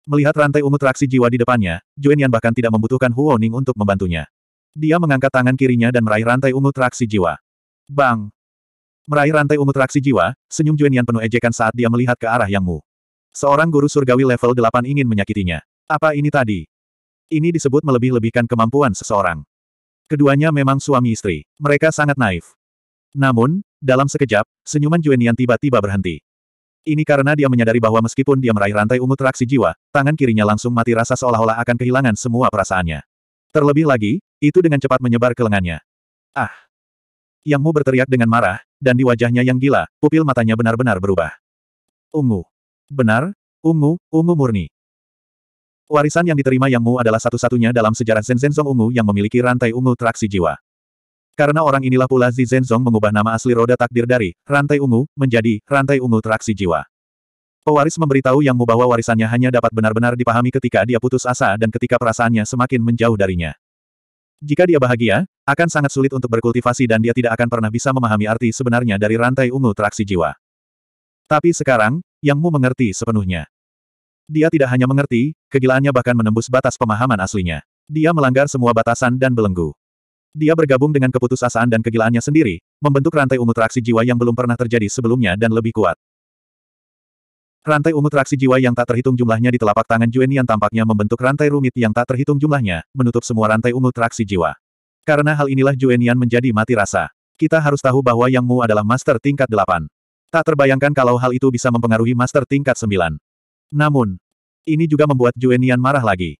Melihat rantai ungu traksi jiwa di depannya, Juenian bahkan tidak membutuhkan Huoning untuk membantunya. Dia mengangkat tangan kirinya dan meraih rantai ungu traksi jiwa. Bang! Meraih rantai ungu traksi jiwa, senyum Juenian penuh ejekan saat dia melihat ke arah Yang Mu. Seorang guru surgawi level 8 ingin menyakitinya. Apa ini tadi? Ini disebut melebih-lebihkan kemampuan seseorang. Keduanya memang suami istri. Mereka sangat naif. Namun, dalam sekejap, senyuman Juenian tiba-tiba berhenti. Ini karena dia menyadari bahwa meskipun dia meraih rantai ungu traksi jiwa, tangan kirinya langsung mati rasa seolah-olah akan kehilangan semua perasaannya. Terlebih lagi, itu dengan cepat menyebar ke lengannya. Ah! Yang Mu berteriak dengan marah, dan di wajahnya yang gila, pupil matanya benar-benar berubah. Ungu. Benar, ungu, ungu murni. Warisan yang diterima Yang Mu adalah satu-satunya dalam sejarah Zenzong ungu yang memiliki rantai ungu traksi jiwa. Karena orang inilah pula Zenzong mengubah nama asli roda takdir dari rantai ungu menjadi rantai ungu traksi jiwa. Pewaris memberitahu Yang Mu bahwa warisannya hanya dapat benar-benar dipahami ketika dia putus asa dan ketika perasaannya semakin menjauh darinya. Jika dia bahagia, akan sangat sulit untuk berkultivasi dan dia tidak akan pernah bisa memahami arti sebenarnya dari rantai ungu traksi jiwa. Tapi sekarang, Yang Mu mengerti sepenuhnya. Dia tidak hanya mengerti, kegilaannya bahkan menembus batas pemahaman aslinya. Dia melanggar semua batasan dan belenggu. Dia bergabung dengan keputusasaan dan kegilaannya sendiri, membentuk rantai ungu traksi jiwa yang belum pernah terjadi sebelumnya dan lebih kuat. Rantai ungu traksi jiwa yang tak terhitung jumlahnya di telapak tangan Juen tampaknya membentuk rantai rumit yang tak terhitung jumlahnya, menutup semua rantai ungu traksi jiwa. Karena hal inilah Juen menjadi mati rasa. Kita harus tahu bahwa Yang Mu adalah master tingkat 8. Tak terbayangkan kalau hal itu bisa mempengaruhi master tingkat 9. Namun, ini juga membuat Juen marah lagi.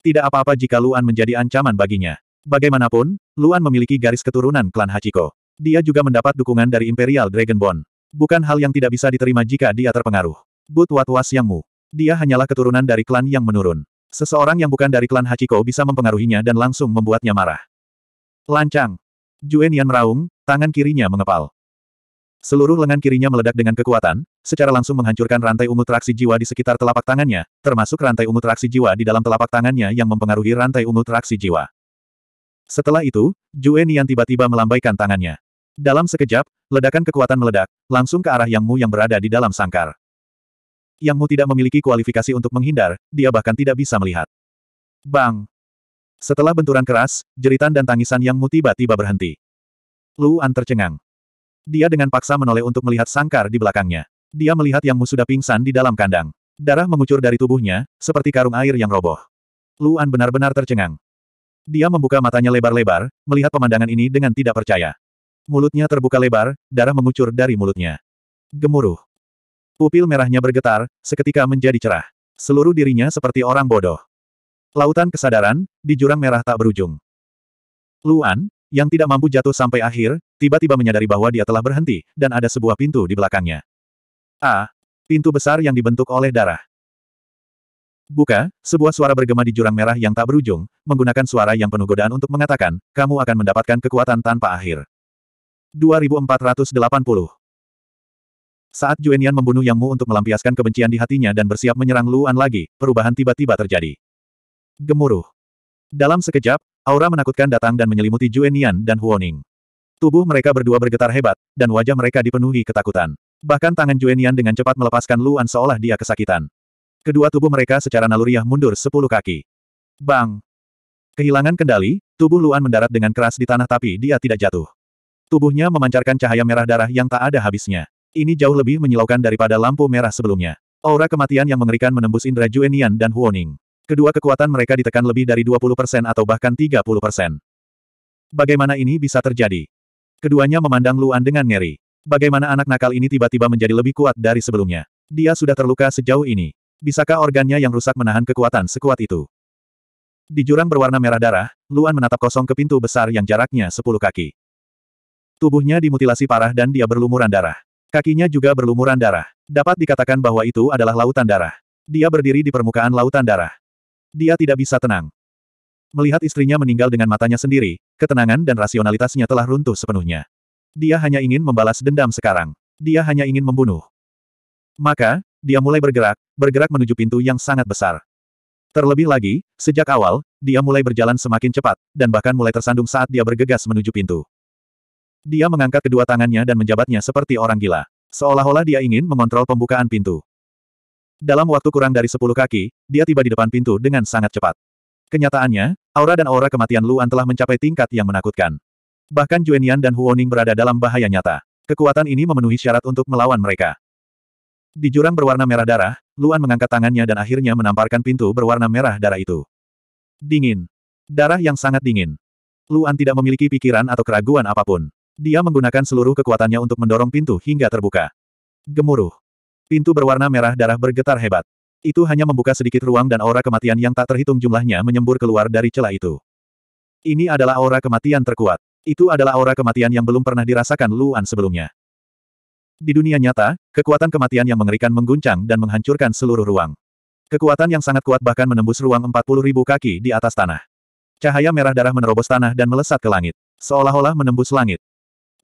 Tidak apa-apa jika Luan menjadi ancaman baginya. Bagaimanapun, Luan memiliki garis keturunan klan Hachiko. Dia juga mendapat dukungan dari Imperial Dragonborn. Bukan hal yang tidak bisa diterima jika dia terpengaruh. But Yang Mu, Dia hanyalah keturunan dari klan yang menurun. Seseorang yang bukan dari klan Hachiko bisa mempengaruhinya dan langsung membuatnya marah. Lancang. Juen Yan meraung, tangan kirinya mengepal. Seluruh lengan kirinya meledak dengan kekuatan, secara langsung menghancurkan rantai ungu traksi jiwa di sekitar telapak tangannya, termasuk rantai ungu traksi jiwa di dalam telapak tangannya yang mempengaruhi rantai ungu traksi jiwa. Setelah itu, Juen Yan tiba-tiba melambaikan tangannya. Dalam sekejap, ledakan kekuatan meledak, langsung ke arah Yang Mu yang berada di dalam sangkar. Yang Mu tidak memiliki kualifikasi untuk menghindar, dia bahkan tidak bisa melihat. Bang! Setelah benturan keras, jeritan dan tangisan Yang Mu tiba-tiba berhenti. Luan tercengang. Dia dengan paksa menoleh untuk melihat sangkar di belakangnya. Dia melihat Yang Mu sudah pingsan di dalam kandang. Darah mengucur dari tubuhnya, seperti karung air yang roboh. Luan benar-benar tercengang. Dia membuka matanya lebar-lebar, melihat pemandangan ini dengan tidak percaya. Mulutnya terbuka lebar, darah mengucur dari mulutnya. Gemuruh. Pupil merahnya bergetar, seketika menjadi cerah. Seluruh dirinya seperti orang bodoh. Lautan kesadaran, di jurang merah tak berujung. Luan, yang tidak mampu jatuh sampai akhir, tiba-tiba menyadari bahwa dia telah berhenti, dan ada sebuah pintu di belakangnya. A. Pintu besar yang dibentuk oleh darah. Buka, sebuah suara bergema di jurang merah yang tak berujung, menggunakan suara yang penuh godaan untuk mengatakan, kamu akan mendapatkan kekuatan tanpa akhir. 2480 saat Juenian membunuh Yang Mu untuk melampiaskan kebencian di hatinya dan bersiap menyerang Luan lagi, perubahan tiba-tiba terjadi. Gemuruh. Dalam sekejap, aura menakutkan datang dan menyelimuti Juenian dan Huoning. Tubuh mereka berdua bergetar hebat, dan wajah mereka dipenuhi ketakutan. Bahkan tangan Juenian dengan cepat melepaskan Luan seolah dia kesakitan. Kedua tubuh mereka secara naluriah mundur sepuluh kaki. Bang! Kehilangan kendali, tubuh Luan mendarat dengan keras di tanah tapi dia tidak jatuh. Tubuhnya memancarkan cahaya merah darah yang tak ada habisnya. Ini jauh lebih menyilaukan daripada lampu merah sebelumnya. Aura kematian yang mengerikan menembus indera Juenian dan Huoning. Kedua kekuatan mereka ditekan lebih dari 20% atau bahkan 30%. Bagaimana ini bisa terjadi? Keduanya memandang Luan dengan ngeri. Bagaimana anak nakal ini tiba-tiba menjadi lebih kuat dari sebelumnya? Dia sudah terluka sejauh ini. Bisakah organnya yang rusak menahan kekuatan sekuat itu? Di jurang berwarna merah darah, Luan menatap kosong ke pintu besar yang jaraknya 10 kaki. Tubuhnya dimutilasi parah dan dia berlumuran darah. Kakinya juga berlumuran darah. Dapat dikatakan bahwa itu adalah lautan darah. Dia berdiri di permukaan lautan darah. Dia tidak bisa tenang. Melihat istrinya meninggal dengan matanya sendiri, ketenangan dan rasionalitasnya telah runtuh sepenuhnya. Dia hanya ingin membalas dendam sekarang. Dia hanya ingin membunuh. Maka, dia mulai bergerak, bergerak menuju pintu yang sangat besar. Terlebih lagi, sejak awal, dia mulai berjalan semakin cepat, dan bahkan mulai tersandung saat dia bergegas menuju pintu. Dia mengangkat kedua tangannya dan menjabatnya seperti orang gila. Seolah-olah dia ingin mengontrol pembukaan pintu. Dalam waktu kurang dari sepuluh kaki, dia tiba di depan pintu dengan sangat cepat. Kenyataannya, aura dan aura kematian Luan telah mencapai tingkat yang menakutkan. Bahkan Juenian dan Huoning berada dalam bahaya nyata. Kekuatan ini memenuhi syarat untuk melawan mereka. Di jurang berwarna merah darah, Luan mengangkat tangannya dan akhirnya menamparkan pintu berwarna merah darah itu. Dingin. Darah yang sangat dingin. Luan tidak memiliki pikiran atau keraguan apapun. Dia menggunakan seluruh kekuatannya untuk mendorong pintu hingga terbuka. Gemuruh. Pintu berwarna merah darah bergetar hebat. Itu hanya membuka sedikit ruang dan aura kematian yang tak terhitung jumlahnya menyembur keluar dari celah itu. Ini adalah aura kematian terkuat. Itu adalah aura kematian yang belum pernah dirasakan Luan sebelumnya. Di dunia nyata, kekuatan kematian yang mengerikan mengguncang dan menghancurkan seluruh ruang. Kekuatan yang sangat kuat bahkan menembus ruang ribu kaki di atas tanah. Cahaya merah darah menerobos tanah dan melesat ke langit. Seolah-olah menembus langit.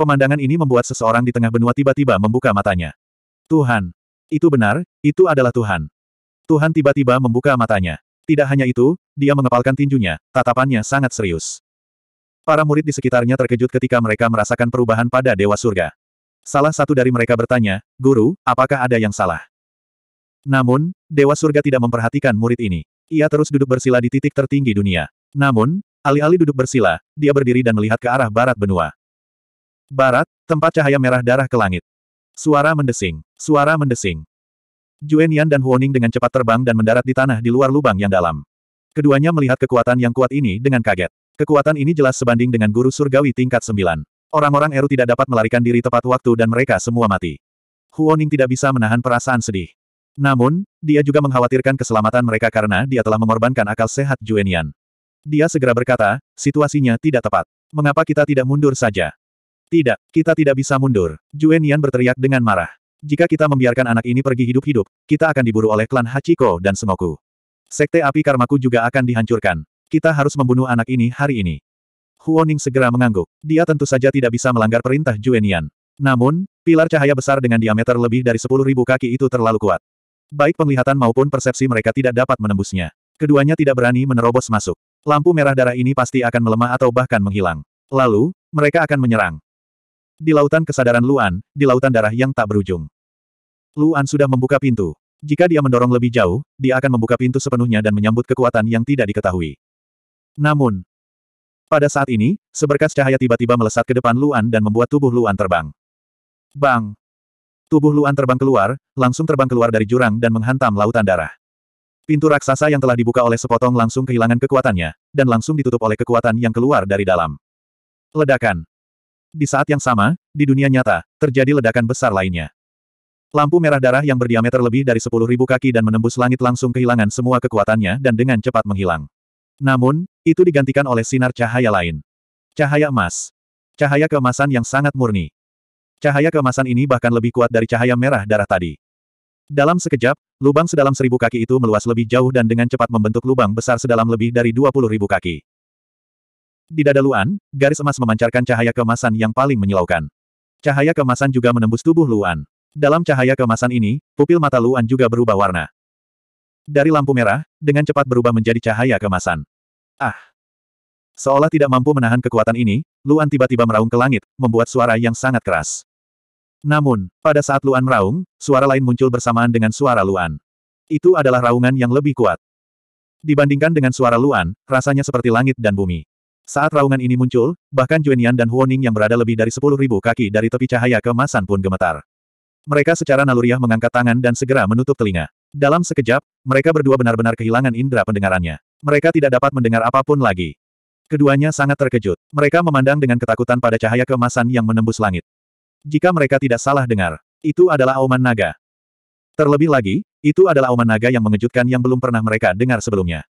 Pemandangan ini membuat seseorang di tengah benua tiba-tiba membuka matanya. Tuhan! Itu benar, itu adalah Tuhan. Tuhan tiba-tiba membuka matanya. Tidak hanya itu, dia mengepalkan tinjunya, tatapannya sangat serius. Para murid di sekitarnya terkejut ketika mereka merasakan perubahan pada Dewa Surga. Salah satu dari mereka bertanya, Guru, apakah ada yang salah? Namun, Dewa Surga tidak memperhatikan murid ini. Ia terus duduk bersila di titik tertinggi dunia. Namun, alih-alih duduk bersila, dia berdiri dan melihat ke arah barat benua. Barat, tempat cahaya merah darah ke langit. Suara mendesing. Suara mendesing. Juenian dan Huoning dengan cepat terbang dan mendarat di tanah di luar lubang yang dalam. Keduanya melihat kekuatan yang kuat ini dengan kaget. Kekuatan ini jelas sebanding dengan guru surgawi tingkat Sembilan. Orang-orang Eru tidak dapat melarikan diri tepat waktu dan mereka semua mati. Huoning tidak bisa menahan perasaan sedih. Namun, dia juga mengkhawatirkan keselamatan mereka karena dia telah mengorbankan akal sehat Juenian. Dia segera berkata, situasinya tidak tepat. Mengapa kita tidak mundur saja? Tidak, kita tidak bisa mundur. Juen Yan berteriak dengan marah. Jika kita membiarkan anak ini pergi hidup-hidup, kita akan diburu oleh klan Hachiko dan Semoku. Sekte api karmaku juga akan dihancurkan. Kita harus membunuh anak ini hari ini. Huoning segera mengangguk. Dia tentu saja tidak bisa melanggar perintah Juen Yan. Namun, pilar cahaya besar dengan diameter lebih dari 10.000 kaki itu terlalu kuat. Baik penglihatan maupun persepsi mereka tidak dapat menembusnya. Keduanya tidak berani menerobos masuk. Lampu merah darah ini pasti akan melemah atau bahkan menghilang. Lalu, mereka akan menyerang. Di lautan kesadaran Luan, di lautan darah yang tak berujung. Luan sudah membuka pintu. Jika dia mendorong lebih jauh, dia akan membuka pintu sepenuhnya dan menyambut kekuatan yang tidak diketahui. Namun, pada saat ini, seberkas cahaya tiba-tiba melesat ke depan Luan dan membuat tubuh Luan terbang. Bang! Tubuh Luan terbang keluar, langsung terbang keluar dari jurang dan menghantam lautan darah. Pintu raksasa yang telah dibuka oleh sepotong langsung kehilangan kekuatannya, dan langsung ditutup oleh kekuatan yang keluar dari dalam. Ledakan. Di saat yang sama, di dunia nyata, terjadi ledakan besar lainnya. Lampu merah darah yang berdiameter lebih dari 10.000 kaki dan menembus langit langsung kehilangan semua kekuatannya dan dengan cepat menghilang. Namun, itu digantikan oleh sinar cahaya lain. Cahaya emas. Cahaya keemasan yang sangat murni. Cahaya keemasan ini bahkan lebih kuat dari cahaya merah darah tadi. Dalam sekejap, lubang sedalam seribu kaki itu meluas lebih jauh dan dengan cepat membentuk lubang besar sedalam lebih dari 20.000 kaki. Di dada Luan, garis emas memancarkan cahaya kemasan yang paling menyilaukan. Cahaya kemasan juga menembus tubuh Luan. Dalam cahaya kemasan ini, pupil mata Luan juga berubah warna. Dari lampu merah, dengan cepat berubah menjadi cahaya kemasan. Ah! Seolah tidak mampu menahan kekuatan ini, Luan tiba-tiba meraung ke langit, membuat suara yang sangat keras. Namun, pada saat Luan meraung, suara lain muncul bersamaan dengan suara Luan. Itu adalah raungan yang lebih kuat. Dibandingkan dengan suara Luan, rasanya seperti langit dan bumi. Saat raungan ini muncul, bahkan Juenian dan Huoning yang berada lebih dari sepuluh ribu kaki dari tepi cahaya kemasan pun gemetar. Mereka secara naluriah mengangkat tangan dan segera menutup telinga. Dalam sekejap, mereka berdua benar-benar kehilangan indera pendengarannya. Mereka tidak dapat mendengar apapun lagi. Keduanya sangat terkejut. Mereka memandang dengan ketakutan pada cahaya kemasan yang menembus langit. Jika mereka tidak salah dengar, itu adalah auman naga. Terlebih lagi, itu adalah auman naga yang mengejutkan yang belum pernah mereka dengar sebelumnya.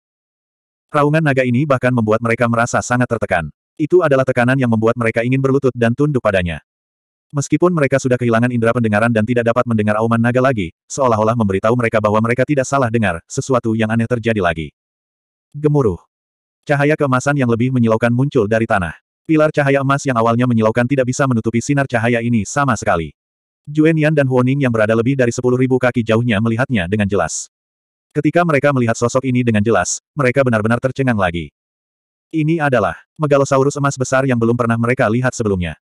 Raungan naga ini bahkan membuat mereka merasa sangat tertekan. Itu adalah tekanan yang membuat mereka ingin berlutut dan tunduk padanya. Meskipun mereka sudah kehilangan indera pendengaran dan tidak dapat mendengar auman naga lagi, seolah-olah memberitahu mereka bahwa mereka tidak salah dengar, sesuatu yang aneh terjadi lagi. Gemuruh. Cahaya kemasan yang lebih menyilaukan muncul dari tanah. Pilar cahaya emas yang awalnya menyilaukan tidak bisa menutupi sinar cahaya ini sama sekali. Juenian dan Huoning yang berada lebih dari 10.000 kaki jauhnya melihatnya dengan jelas. Ketika mereka melihat sosok ini dengan jelas, mereka benar-benar tercengang lagi. Ini adalah Megalosaurus emas besar yang belum pernah mereka lihat sebelumnya.